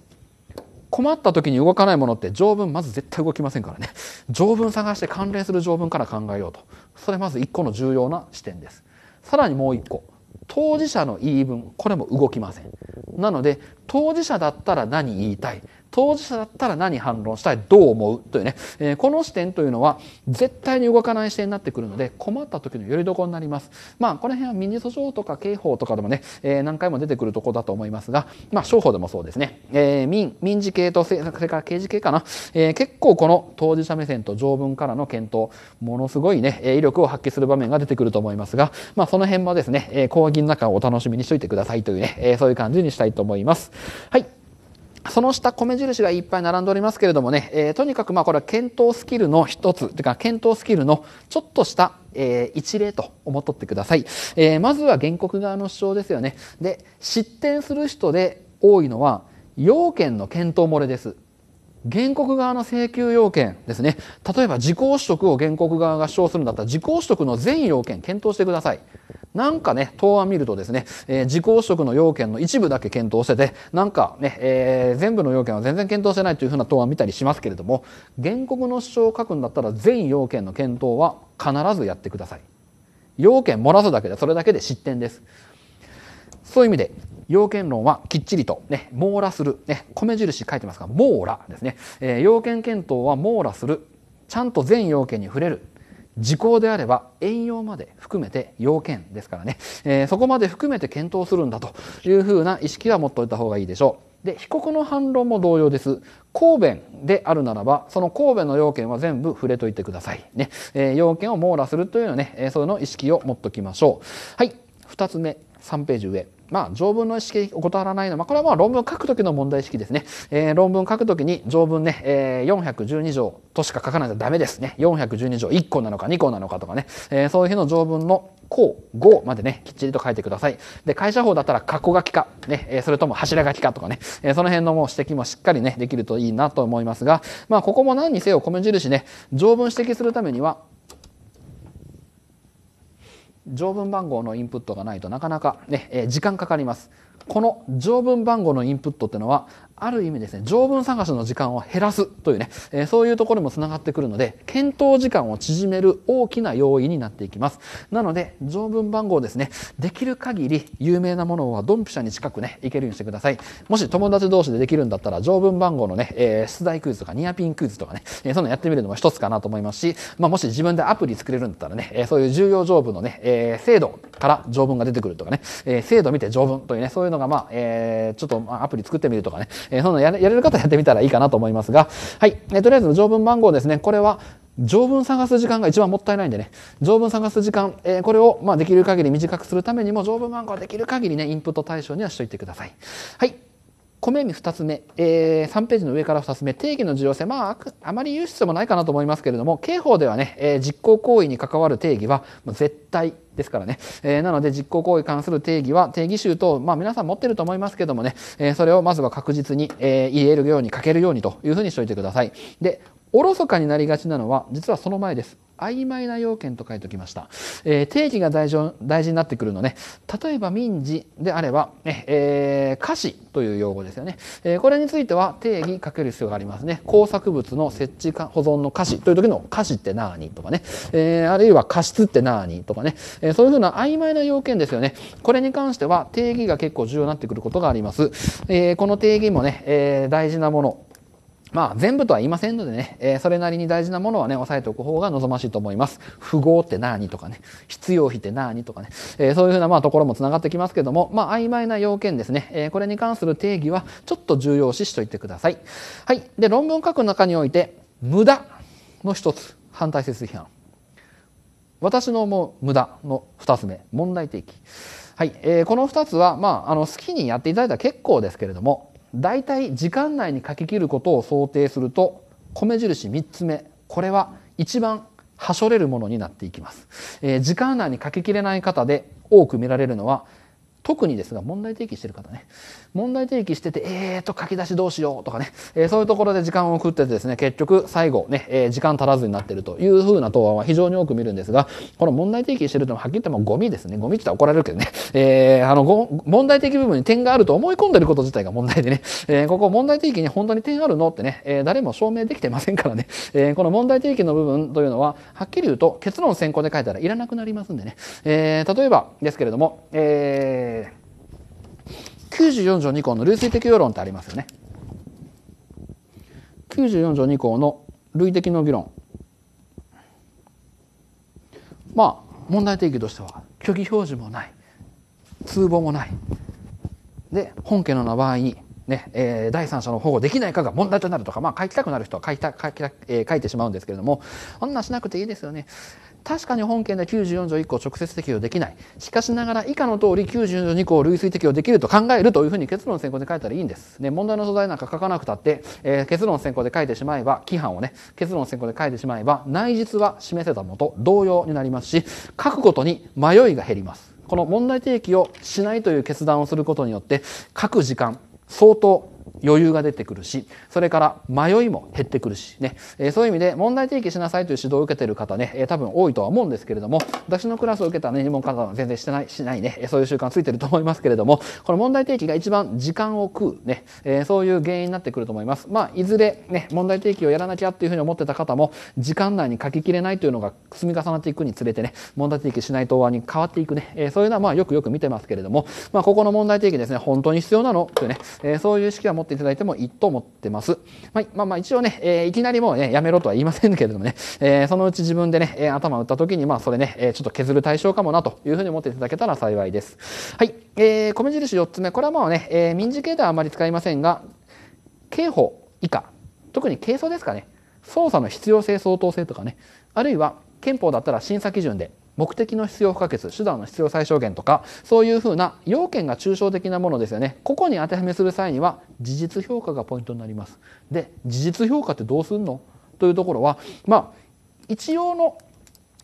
困った時に動かないものって条文まず絶対動きませんからね条文探して関連する条文から考えようとそれまず一個の重要な視点ですさらにもう一個当事者の言い分これも動きませんなので当事者だったら何言いたい当事者だったら何反論したいどう思うというね、えー、この視点というのは絶対に動かない視点になってくるので困った時のよりどころになります。まあこの辺はミニ訴訟とか刑法とかでもね、えー、何回も出てくるところだと思いますが、まあ商法でもそうですね、えー、民民事系とそれから刑事系かな、えー、結構この当事者目線と条文からの検討ものすごいね威力を発揮する場面が出てくると思いますが、まあ、その辺もですね講義の中をお楽しみにしといてくださいというねえそういう感じにしたいと思います。はいその下米印がいっぱい並んでおりますけれどもね、えー、とにかくまあこれは検討スキルの一つというか検討スキルのちょっとしたえー、一例と思っとってください、えー、まずは原告側の主張ですよねで失点する人で多いのは要件の検討漏れです原告側の請求要件ですね例えば自己取得を原告側が主張するんだったら自己取得の全要件検討してくださいなんかね、答案見るとですね、えー、自己汚職の要件の一部だけ検討してて、なんかね、えー、全部の要件は全然検討してないというふうな答案見たりしますけれども、原告の主張を書くんだったら全要件の検討は必ずやってください。要件漏らすだけで、それだけで失点です。そういう意味で、要件論はきっちりと、ね、網羅する、ね、米印書いてますが、網羅ですね。えー、要件検討は網羅する。ちゃんと全要件に触れる。時効であれば遠用まで含めて要件ですからね、えー、そこまで含めて検討するんだというふうな意識は持っておいた方がいいでしょう。で被告の反論も同様です公弁であるならばその公弁の要件は全部触れといてくださいね、えー、要件を網羅するというのね、えー、その意識を持っておきましょうはい2つ目3ページ上まあ、条文の意識を怠らないのは、これはまあ論文書くときの問題意識ですね。えー、論文書くときに条文ね、えー、412条としか書かないとダメですね。412条1個なのか2個なのかとかね、えー、そういう日の条文の項5までね、きっちりと書いてください。で、会社法だったら、括弧書きか、ね、えー、それとも柱書きかとかね、えー、その辺のもう指摘もしっかりね、できるといいなと思いますが、まあ、ここも何にせよ、米印ね、条文指摘するためには、条文番号のインプットがないとなかなかね、え時間かかります。この条文番号のインプットってのはある意味ですね、条文探しの時間を減らすというね、えー、そういうところにもつながってくるので、検討時間を縮める大きな要因になっていきます。なので、条文番号ですね、できる限り有名なものはドンピシャに近くね、いけるようにしてください。もし友達同士でできるんだったら、条文番号のね、えー、出題クイズとかニアピンクイズとかね、えー、そういうのやってみるのも一つかなと思いますし、まあ、もし自分でアプリ作れるんだったらね、えー、そういう重要条文のね、えー、制度から条文が出てくるとかね、えー、制度見て条文というね、そういうのがまあ、えー、ちょっとアプリ作ってみるとかね、えー、そのやれやれる方やってみたらいいかなと思いますが、はい、えー、とりあえず条文番号ですね、これは条文探す時間が一番もったいないんでね、条文探す時間、えー、これをまあできる限り短くするためにも、条文番号はできる限りね、インプット対象にはしといてください。はい。米に2つ目、えー、3ページの上から2つ目定義の重要性まああまり言う必要もないかなと思いますけれども刑法ではね、えー、実行行為に関わる定義はま絶対ですからね、えー、なので実行行為に関する定義は定義集と、まあ、皆さん持ってると思いますけどもね、えー、それをまずは確実に、えー、言えるように書けるようにというふうにしておいてください。でおろそかになりがちなのは実はその前です曖昧な要件と書いておきました、えー、定義が大事大事になってくるのね、例えば民事であれば、ねえー、歌詞という用語ですよね、えー、これについては定義かける必要がありますね工作物の設置保存の歌詞という時の歌詞って何とかね、えー、あるいは過失って何とかね、えー、そういうふうな曖昧な要件ですよねこれに関しては定義が結構重要になってくることがあります、えー、この定義もね、えー、大事なものまあ全部とは言いませんのでね、えー、それなりに大事なものはね、押さえておく方が望ましいと思います。符号って何とかね、必要費って何とかね、えー、そういうふうなまあところもつながってきますけども、まあ曖昧な要件ですね、えー、これに関する定義はちょっと重要視しといてください。はい。で、論文を書く中において、無駄の一つ、反対説批判。私の思う無駄の2つ目問題提起、はいえー、この2つは、まあ、あの好きにやっていただいたら結構ですけれども大体時間内に書き切ることを想定すると米印3つ目これは一番はしょれるものになっていきます、えー、時間内に書ききれない方で多く見られるのは特にですが問題提起してる方ね問題提起してて、えーと書き出しどうしようとかね、えー、そういうところで時間を送っててですね、結局最後ね、えー、時間足らずになってるというふうな答案は非常に多く見るんですが、この問題提起してるとはっきり言ってもゴミですね。ゴミって言ったら怒られるけどね、えー、あのご、問題的部分に点があると思い込んでること自体が問題でね、えー、ここ問題提起に本当に点あるのってね、えー、誰も証明できてませんからね、えー、この問題提起の部分というのは、はっきり言うと結論先行で書いたらいらなくなりますんでね、えー、例えばですけれども、えー、94条2項の類推適用論ってありますよね。94条2項の類的の議論。まあ問題提起としては虚偽表示もない通報もないで本家の名場合にねえー、第三者の保護できないかが問題となるとか、まあ、書きたくなる人は書いた書きた、え書いてしまうんですけれどもそんなしなくていいですよね。確かに本件で94条1項直接適用できないしかしながら以下の通り94条2項類推適用できると考えるというふうに結論選考で書いたらいいんです、ね、問題の素材なんか書かなくたって、えー、結論選考で書いてしまえば規範をね結論選考で書いてしまえば内実は示せたもと同様になりますし書くことに迷いが減りますこの問題提起をしないという決断をすることによって書く時間相当余裕が出てくるし、それから迷いも減ってくるし、ね、えー、そういう意味で問題提起しなさいという指導を受けている方ね、えー、多分多いとは思うんですけれども、私のクラスを受けたね、入門方は全然してない、しないね、そういう習慣ついてると思いますけれども、この問題提起が一番時間を食うね、えー、そういう原因になってくると思います。まあ、いずれね、問題提起をやらなきゃっていうふうに思ってた方も、時間内に書ききれないというのが積み重なっていくにつれてね、問題提起しない答案に変わっていくね、えそういうのはまあよくよく見てますけれども、まあ、ここの問題提起ですね、本当に必要なのというね、えそういう意識は持っていただいてもいいと思ってます。はい、まあまあ一応ね、えー、いきなりもうね、やめろとは言いませんけれどもね、*laughs* えー、そのうち自分でね、え頭打った時に、まあそれね、えちょっと削る対象かもなというふうに思っていただけたら幸いです。はい、えー、米印4つ目、これはもうね、え民事系ではあまり使いませんが、刑法以下、特に軽装ですかね、捜査の必要性、相当性とかね、あるいは憲法だったら審査基準で、目的の必要不可欠手段の必要最小限とかそういうふうな要件が抽象的なものですよねここに当てはめする際には事実評価がポイントになりますで事実評価ってどうすんのというところはまあ一応の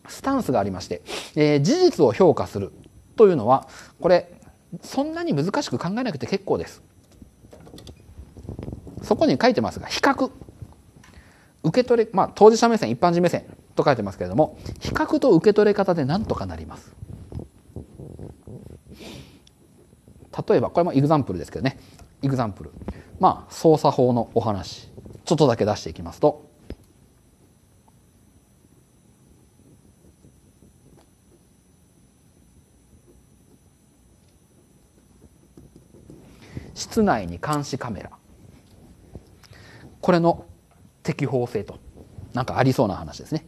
スタンスがありまして、えー、事実を評価するというのはこれそんなに難しく考えなくて結構ですそこに書いてますが比較受け取りまあ当事者目線一般人目線と書いてますけれども比較と受け取れ方で何とかなります。例えばこれもイグザンプルですけどねイグザンプルまあ操作法のお話ちょっとだけ出していきますと室内に監視カメラこれの適法性となんかありそうな話ですね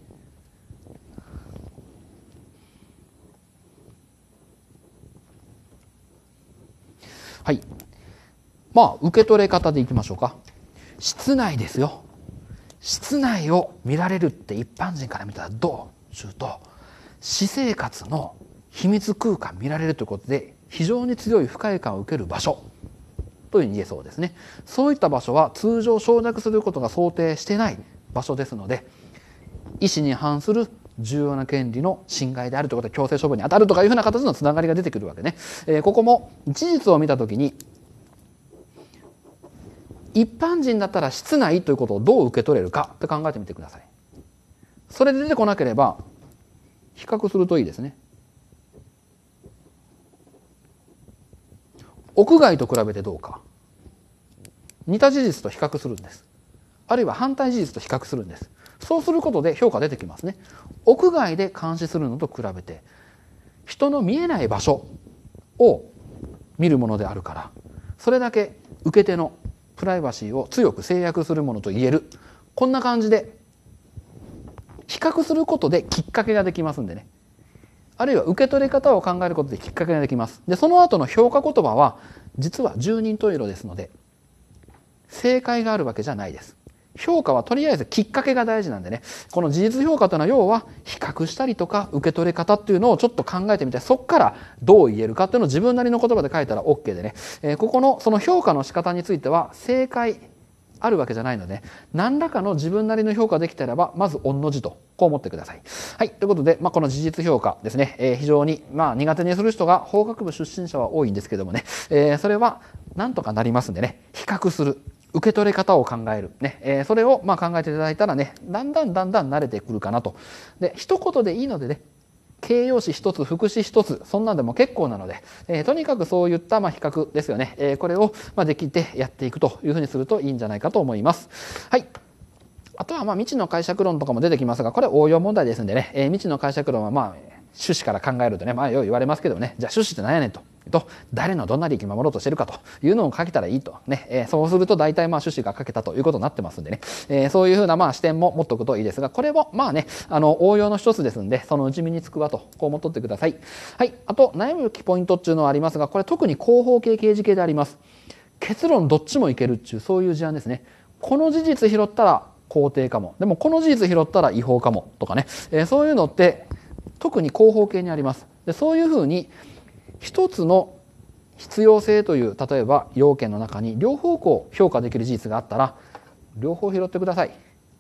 はい。まあ、受け取れ方でいきましょうか。室内ですよ。室内を見られるって一般人から見たらどうちゅうと、私生活の秘密空間見られるということで、非常に強い不快感を受ける場所。というふうに言えそうですね。そういった場所は通常省略することが想定してない場所ですので、意思に反する重要な権利の侵害であるということは強制処分に当たるとかいうふうな形のつながりが出てくるわけね。えー、ここも事実を見た時に一般人だったら室内ということをどう受け取れるかって考えてみてください。それで出てこなければ比較するといいですね。屋外と比べてどうか似た事実と比較するんですあるいは反対事実と比較するんですそうすることで評価出てきますね屋外で監視するのと比べて人の見えない場所を見るものであるからそれだけ受け手のプライバシーを強く制約するものと言えるこんな感じで比較することできっかけができますんでねあるいは受け取り方を考えることできっかけができますでその後の評価言葉は実は十人十色ですので正解があるわけじゃないです評価はとりあえずきっかけが大事なんでねこの事実評価というのは要は比較したりとか受け取り方っていうのをちょっと考えてみてそこからどう言えるかっていうのを自分なりの言葉で書いたら OK でね、えー、ここのその評価の仕方については正解あるわけじゃないので、ね、何らかの自分なりの評価できたらばまず御の字とこう思ってください。はい、ということで、まあ、この事実評価ですね、えー、非常に、まあ、苦手にする人が法学部出身者は多いんですけどもね、えー、それはなんとかなりますんでね比較する受け取り方を考える、ねえー、それをま考えていただいたらねだんだんだんだん慣れてくるかなと。で一言でいいのでね形容詞1つ副詞1つそんなんでも結構なので、えー、とにかくそういったま比較ですよね、えー、これをまできてやっていくというふうにするといいんじゃないかと思います。はいあとはま未知の解釈論とかも出てきますがこれ応用問題ですんでね、えー、未知の解釈論はまあ趣旨から考えるとね、まあ、よう言われますけどねじゃあ趣旨って何やねんとと誰のどんな利益守ろうとしてるかというのをかけたらいいとね、えー、そうすると大体まあ趣旨が書けたということになってますんでね、えー、そういうふうなまあ視点も持っておくといいですがこれもまあねあの応用の一つですんでそのうち身につくわとこう思っとってくださいはいあと悩むべきポイントっていうのはありますがこれ特に広報系刑事系であります結論どっちもいけるっていうそういう事案ですねこの事実拾ったら肯定かもでもこの事実拾ったら違法かもとかね、えー、そういうのって特に広報系にありますでそういうふうに一つの必要性という例えば要件の中に両方向評価できる事実があったら両方拾ってください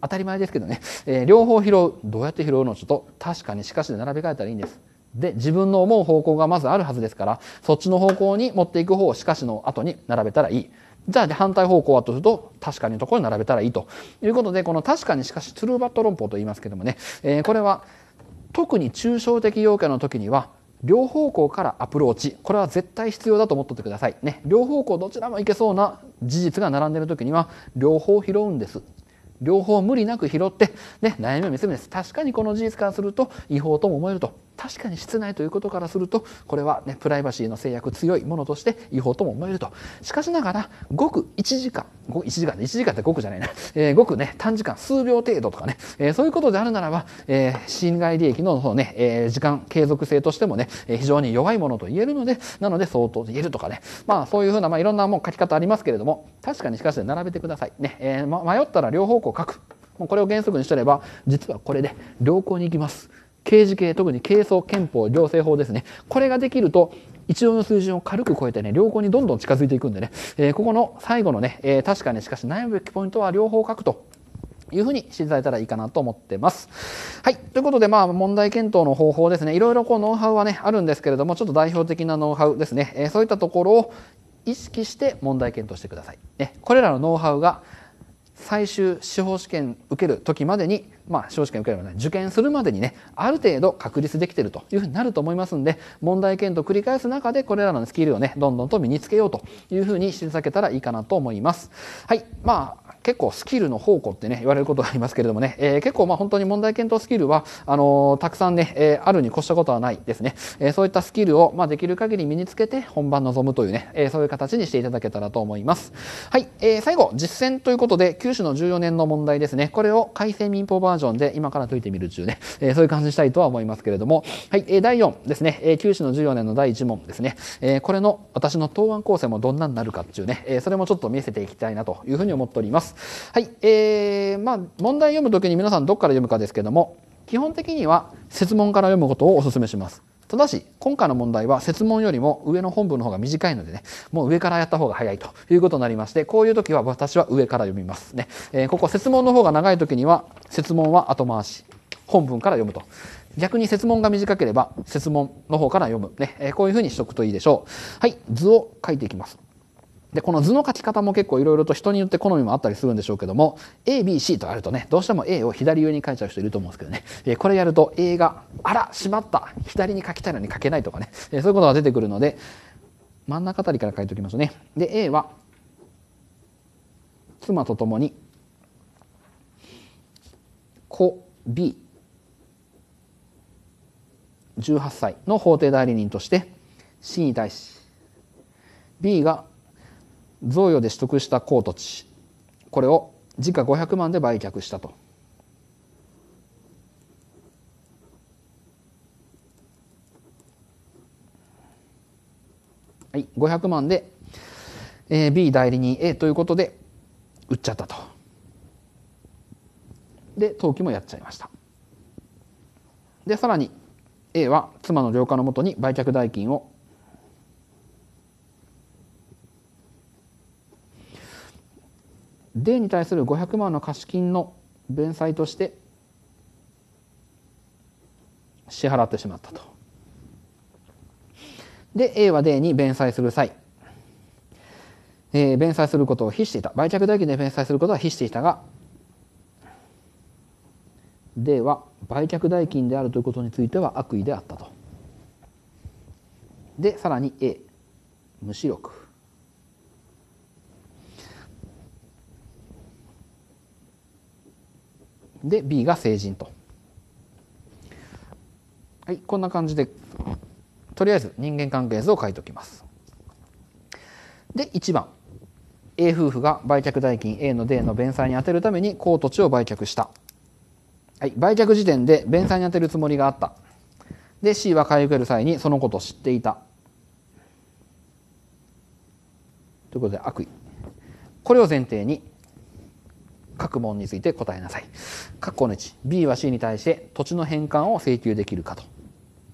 当たり前ですけどね、*laughs* えー、両方拾うどうやって拾うのちょっと確かにしかしで並べ替えたらいいんですで自分の思う方向がまずあるはずですからそっちの方向に持っていく方をしかしの後に並べたらいいじゃあ、反対方向はとすると確かにのところに並べたらいいということでこの確かにしかしトゥルーバット論法と言いますけどもね、えー、これは特に抽象的要件の時には両方向からアプローチこれは絶対必要だと思っとってくださいね両方向どちらもいけそうな事実が並んでいる時には両方拾うんです両方無理なく拾って、ね、悩みを見るめです確かにこの事実からすると違法とも思えると確かに室内ということからするとこれは、ね、プライバシーの制約強いものとして違法とも思えるとしかしながらごく1時間ご1時間で1時間ってごくじゃないな、*laughs* えー、ごくね短時間数秒程度とかね、えー、そういうことであるならば、えー、侵害利益のの、ね、えー、時間継続性としてもね、えー、非常に弱いものと言えるのでなので相当言えるとかねまあそういうふうな、まあ、いろんなもう書き方ありますけれども確かにしかし並べてくださいね、えーま、迷ったら両方向書くもうこれを原則にしてれば実はこれで良好にいきます刑事系特に軽装、憲法行政法ですねこれができると一応の水準を軽く超えてね良好にどんどん近づいていくんでね、えー、ここの最後のね、えー、確かにしかし悩むべきポイントは両方書くというふうにしていただいたらいいかなと思ってます。はい。ということで、まあ、問題検討の方法ですね。いろいろこう、ノウハウはね、あるんですけれども、ちょっと代表的なノウハウですね。えー、そういったところを意識して問題検討してください。ね。これらのノウハウが最終司法試験受ける時までにまあ、少子化受ければね、受験するまでにね、ある程度確立できているというふうになると思いますんで、問題検討を繰り返す中で、これらのスキルをね、どんどんと身につけようというふうにしていただけたらいいかなと思います。はい。まあ、結構スキルの宝庫ってね、言われることがありますけれどもね、えー、結構まあ本当に問題検討スキルは、あのー、たくさんね、えー、あるに越したことはないですね。えそういったスキルを、まあ、できる限り身につけて本番臨むというね、えそういう形にしていただけたらと思います。はい。え最後、実践ということで、九州の14年の問題ですね。これを改正民法版バージョンで今から解いてみる中ね、*laughs* えー、そういう感じにしたいとは思いますけれども、はい、えー、第4ですね、えー、九州の14年の第1問ですね、えー、これの私の答案構成もどんなになるかっていうね、えー、それもちょっと見せていきたいなというふうに思っております。はい、えー、まあ、問題読むときに皆さんどっから読むかですけども、基本的には設問から読むことをお勧めします。ただし今回の問題は設問よりも上の本文の方が短いのでねもう上からやった方が早いということになりましてこういう時は私は上から読みますね、えー、ここ設問の方が長い時には設問は後回し本文から読むと逆に設問が短ければ設問の方から読むね、えー、こういうふうにしとくといいでしょうはい図を書いていきますでこの図の書き方も結構いろいろと人によって好みもあったりするんでしょうけども ABC とあるとねどうしても A を左上に書いちゃう人いると思うんですけどね、えこれやると A があらしまった左に書きたいのに書けないとかね、えそういうことが出てくるので真ん中あたりから書いておきますね。で A は妻と共に子 B 18歳の法定代理人として C に対し B が贈与で取得した高土地これを時価500万で売却したと。はい、500万で、えー、B 代理人 A ということで売っちゃったと。で登記もやっちゃいました。でさらに A は妻の了解のもとに売却代金をデイに対する500万の貸金の弁済として支払ってしまったと。で A は D に弁済する際、えー、弁済することを非していた売却代金で弁済することは非していたが D は売却代金であるということについては悪意であったと。でさらに A 無視力で B が成人と。はい、こんな感じでとりあえず人間関係図を書いておきます。で1番 A 夫婦が売却代金 A の D の弁済に充てるために高土地を売却した、はい、売却時点で弁済に充てるつもりがあったで C は買い受ける際にそのことを知っていたということで悪意これを前提に各問について答えなさい。括弧の1、B は C に対して土地の返還を請求できるかと。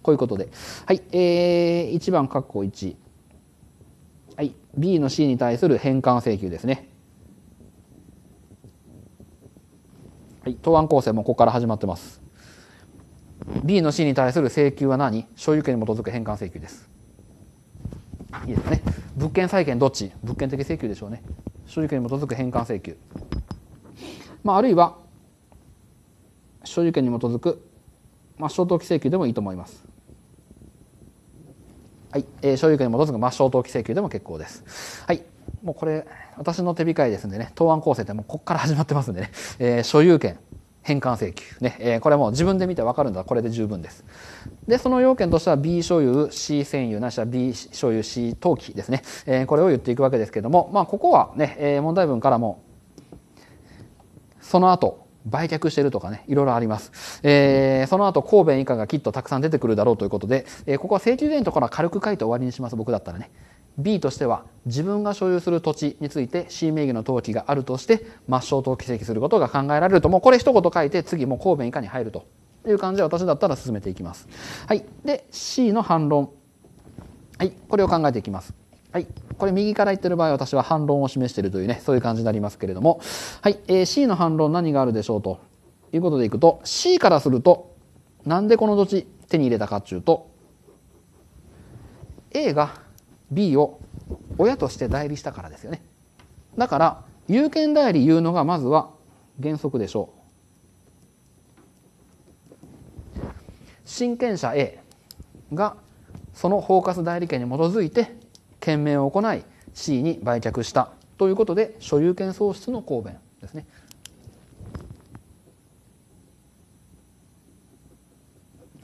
こういうことで。はい、えー、1番括弧1。はい、B の C に対する返還請求ですね。はい、答案構成もここから始まってます。B の C に対する請求は何所有権に基づく返還請求です。いいですね。物件債権どっち物件的請求でしょうね。所有権に基づく返還請求。まあ、あるいは所有権に基づく、まあ、消灯期請求でもいいと思います。はい、えー、所有権に基づく、まあ、消灯期請求でも結構です。はい、もうこれ私の手控えですんでね答案構成ってもここから始まってますんでね、えー、所有権返還請求ね、えー、これはもう自分で見て分かるんだこれで十分ですでその要件としては B 所有 C 占有なしは B 所有 C 登記ですね、えー、これを言っていくわけですけどもまあここはね、えー、問題文からもその後、売却してるとかね、いろいろあります。えー、その後、神戸以下がきっとたくさん出てくるだろうということで、えー、ここは請求税のところは軽く書いて終わりにします、僕だったらね。B としては、自分が所有する土地について C 名義の登記があるとして、抹消登記請求することが考えられると、もうこれ一言書いて、次もう神戸以下に入るという感じで私だったら進めていきます。はい。で、C の反論。はい。これを考えていきます。はい。これ右から言ってる場合、私は反論を示しているというね、そういう感じになりますけれども、はい。えー、C の反論何があるでしょうということでいくと、C からすると、なんでこの土地手に入れたかっていうと、A が B を親として代理したからですよね。だから、有権代理いうのがまずは原則でしょう。親権者 A がその包括代理権に基づいて検明を行い C に売却したということで所有権喪失の公弁ですね。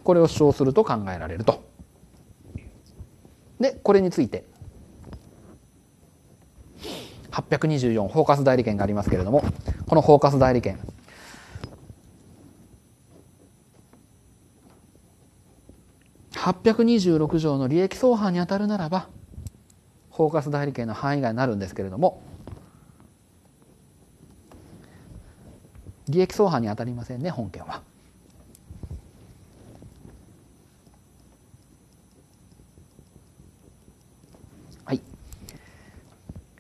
これを主張すると考えられると。でこれについて824カス代理権がありますけれどもこのフォーカス代理権826条の利益相反にあたるならば包括代理権の範囲外になるんですけれども利益相反に当たりませんね本件は。はい、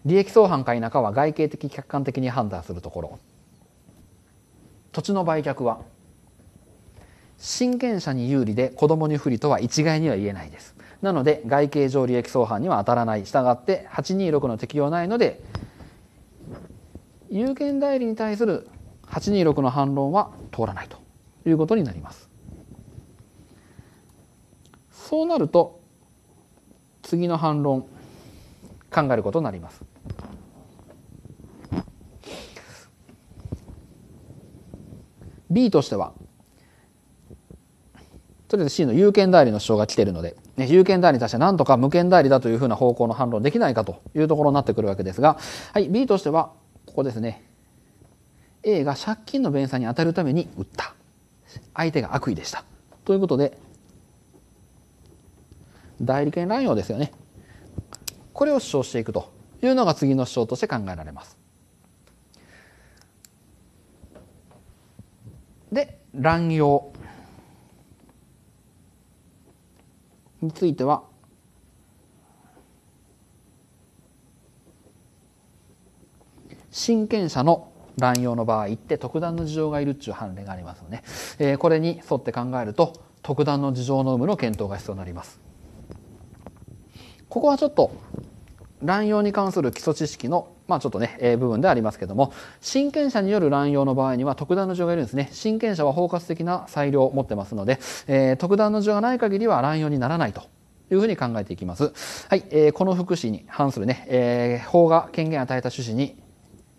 利益相反か否かは外形的客観的に判断するところ土地の売却は親権者に有利で子供に不利とは一概には言えないですなので外形上利益相反には当たらないしたがって826の適用ないので有権代理に対する826の反論は通らないということになります。そうなると次の反論考えることになります。B としてはとりあえず C の有権代理の主張が来ているので有権代理に対して何とか無権代理だというふうな方向の反論できないかというところになってくるわけですが、はい、B としてはここですね A が借金の弁済に当たるために売った相手が悪意でしたということで代理権乱用ですよねこれを主張していくというのが次の主張として考えられます。で乱用については親権者の乱用の場合って特段の事情がいるっちゅう判例がありますので、ね、えー、これに沿って考えると特段の事情の有無の検討が必要になります。ここはちょっと乱用に関する基礎知識のまあ、ちょっとね、えー、部分でありますけども親権者による乱用の場合には特段の需要がいるんですね親権者は包括的な裁量を持ってますので、えー、特段の需がない限りは乱用にならないというふうに考えていきます。はい、えー、この福祉に反するね、えー、法が権限を与えた趣旨に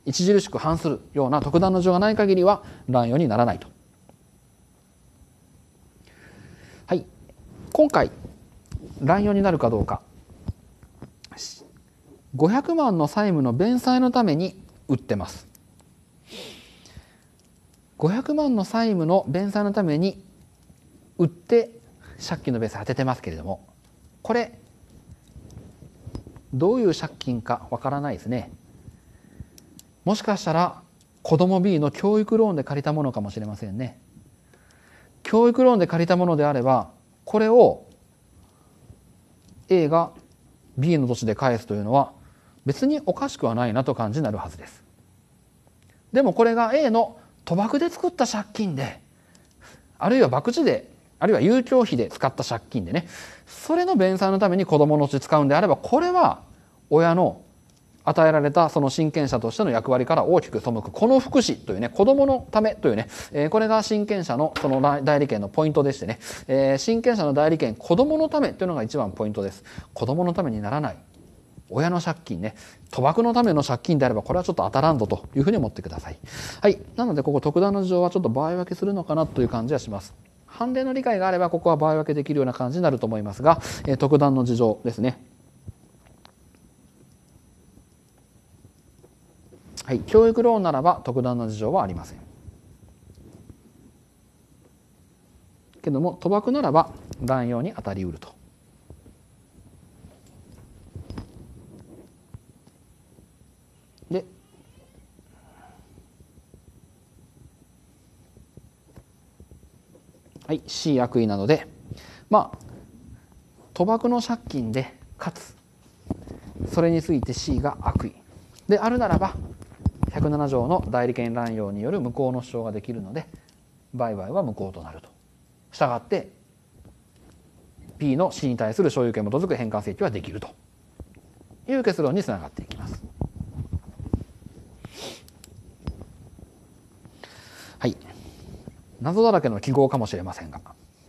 著しく反するような特段の情がない限りは乱用にならないと。はい、今回乱用になるかどうか500万の債務の弁済のために売ってます500万の債務の弁済のために売って借金のベース当ててますけれどもこれどういう借金かわからないですねもしかしたら子供 B の教育ローンで借りたものかもしれませんね教育ローンで借りたものであればこれを A が B の土地で返すというのは別におかしくはないなと感じになるはずですでもこれが A の賭博で作った借金であるいは博打であるいは遊興費で使った借金でねそれの弁済のために子供のうち使うんであればこれは親の与えられたその親権者としての役割から大きく背くこの福祉というね子供のためというね、えこれが親権者のその代理権のポイントでしてね、え親権者の代理権子供のためというのが一番ポイントです子供のためにならない親の借金ね賭博のための借金であればこれはちょっと当たらんぞというふうに思ってください。はい、なのでここ特段の事情はちょっと場合分けするのかなという感じはします。判例の理解があればここは場合分けできるような感じになると思いますが、えー、特段の事情ですね。はい、教育ローンならば特段の事情はありません。けども賭博ならば乱用に当たりうるとはい、C 悪意なのでまあ賭博の借金で勝つそれについて C が悪意であるならば107条の代理権乱用による無効の主張ができるので売買は無効となると。したがって P の C に対する所有権を基づく返還請求はできるという結論につながっていきます。謎だらけの記号かもしれませんが。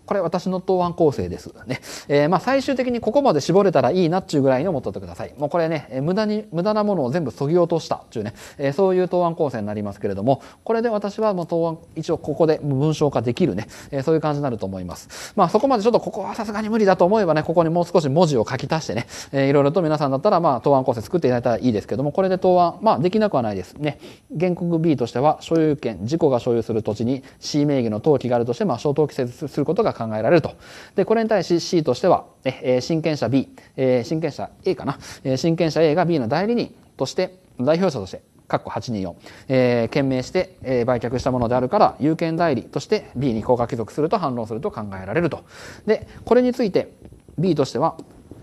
これ私の答案構成ですね。えー、まあ最終的にここまで絞れたらいいなっちゅうぐらいに思っとてください。もうこれね、無駄に、無駄なものを全部削ぎ落としたっていうね、えー、そういう答案構成になりますけれども、これで私はもう答案、一応ここで文章化できるね、えー、そういう感じになると思います。まあそこまでちょっとここはさすがに無理だと思えばね、ここにもう少し文字を書き足してね、えー、いろいろと皆さんだったらまあ答案構成作っていただいたらいいですけども、これで答案、まあできなくはないですね。原告 B としては所有権、事故が所有する土地に C 名義の登記があるとして、まあ小登記することが考えられると。で、これに対し C としては、え親権者 B、え親権者 A かな、え親権者 A が B の代理人として、代表者として、括弧824、えー、懸命して、えー、売却したものであるから、有権代理として B に効果帰属すると反論すると考えられると。で、これについて B としては、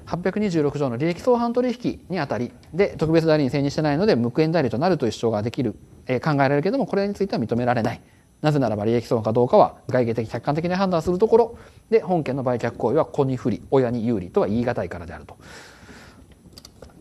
826条の利益相反取引にあたり、で、特別代理に専任してないので、無権代理となるという主張ができる、えー、考えられるけれども、これについては認められない。なぜならば利益損かどうかは外形的客観的に判断するところで本件の売却行為は子に不利親に有利とは言い難いからであると。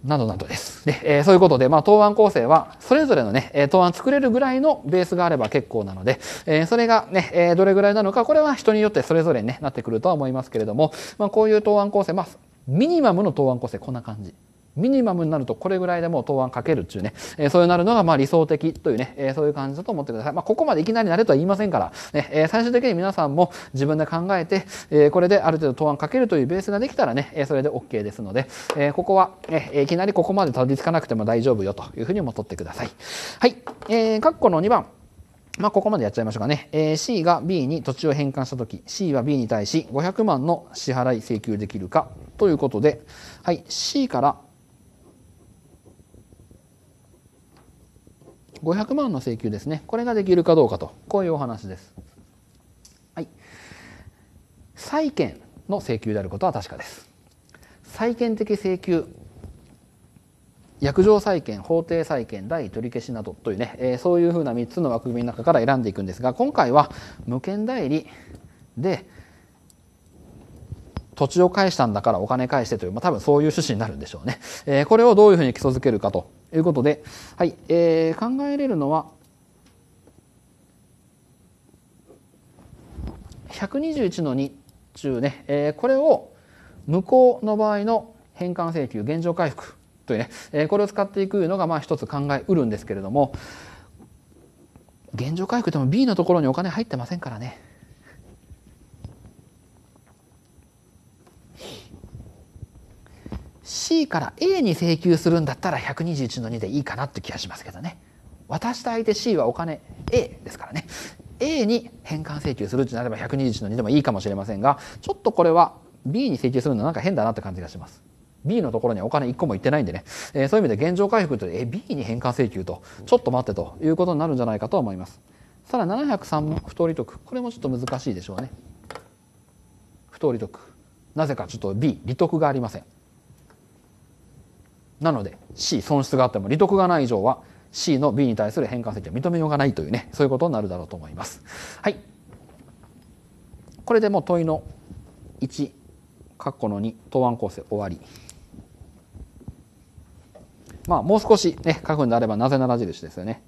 などなどです。で、えー、そういうことで、まあ、答案構成は、それぞれのね、え答案作れるぐらいのベースがあれば結構なので、えー、それがね、えー、どれぐらいなのか、これは人によってそれぞれに、ね、なってくるとは思いますけれども、まあ、こういう答案構成、まあ、ミニマムの答案構成、こんな感じミニマムになるとこれぐらいでもう答案書けるっていうね、えー、そういうなるのがまあ理想的というね、えー、そういう感じだと思ってください。まあ、ここまでいきなりなれとは言いませんから、ね、えー、最終的に皆さんも自分で考えて、えこれである程度答案書けるというベースができたらね、えそれで OK ですので、えここは、えいきなりここまでたどり着かなくても大丈夫よというふうにも取ってください。はい。えー、括弧の2番。まあ、ここまでやっちゃいましょうかね。えー、C が B に土地を返還したとき、C は B に対し500万の支払い請求できるかということで、はい、C から500万の請求ですねこれができるかどうかとこういうお話です。はい、債権の請求であることは確かです。債権的請求約定債権法定債権代取り消しなどというね、えー、そういうふうな3つの枠組みの中から選んでいくんですが今回は無権代理で土地を返したんだからお金返してという、まあ、多分そういう趣旨になるんでしょうね、えー、これをどういうふうに基礎づけるかということで、はい、えー、考えれるのは、121の2中ね、えー、これを無効の場合の返還請求、現状回復というね、えー、これを使っていくのがまあ一つ考えうるんですけれども、現状回復でも B のところにお金入ってませんからね。C から A に請求するんだったら121の2でいいかなって気がしますけどね渡した相手 C はお金 A ですからね A に返還請求するってなれば121の2でもいいかもしれませんがちょっとこれは B に請求するのなんか変だなって感じがします B のところにはお金1個もいってないんでね、えー、そういう意味で現状回復とえ B に返還請求とちょっと待ってということになるんじゃないかと思いますさら703も不当利得これもちょっと難しいでしょうね不当利得なぜかちょっと B 利得がありませんなので C 損失があっても利得がない以上は C の B に対する変換積は認めようがないというねそういうことになるだろうと思います。はいこれでもう問いの1括弧の2答案構成終わり。まあもう少しね書くんであればなぜなら印ですよね。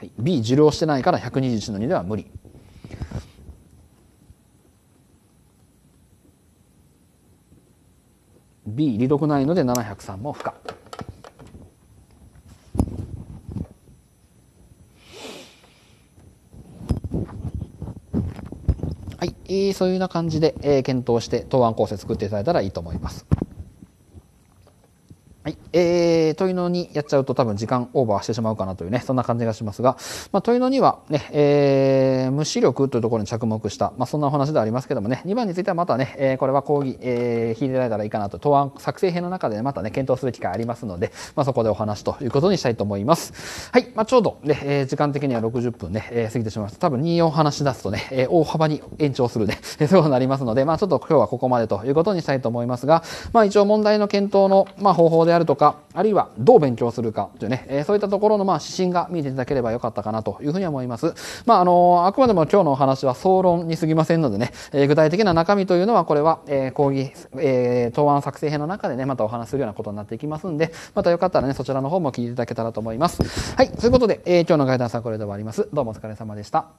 はい、B 受領してないから121の2では無理 B 利得ないので703も不可。はい、えー、そういうような感じで、えー、検討して答案構成作っていただいたらいいと思います。はい。えー、問いのにやっちゃうと多分時間オーバーしてしまうかなというね、そんな感じがしますが、まあ、問いのにはね、えー、無視力というところに着目した、まあ、そんなお話ではありますけどもね、2番についてはまたね、えー、これは講義、えー、引いていただいたらいいかなと、答案作成編の中で、ね、またね、検討する機会ありますので、まあ、そこでお話ということにしたいと思います。はい。まあ、ちょうどね、えー、時間的には60分ね、えー、過ぎてしまいました。多分2を話し出すとね、えー、大幅に延長するね、そ *laughs* うそうなりますので、まあ、ちょっと今日はここまでということにしたいと思いますが、まあ、一応問題の検討の、まあ、方法でであるとかあるいはどう勉強するかというね、えー、そういったところのまあ指針が見えていただければよかったかなというふうに思います。まああのあくまでも今日のお話は総論に過ぎませんのでね、えー、具体的な中身というのはこれは、え講義、えー、答案作成編の中でねまたお話するようなことになっていきますんでまたよかったらねそちらの方も聞いていただけたらと思います。はいということで、え今日のガイダンスはこれで終わります。どうもお疲れ様でした。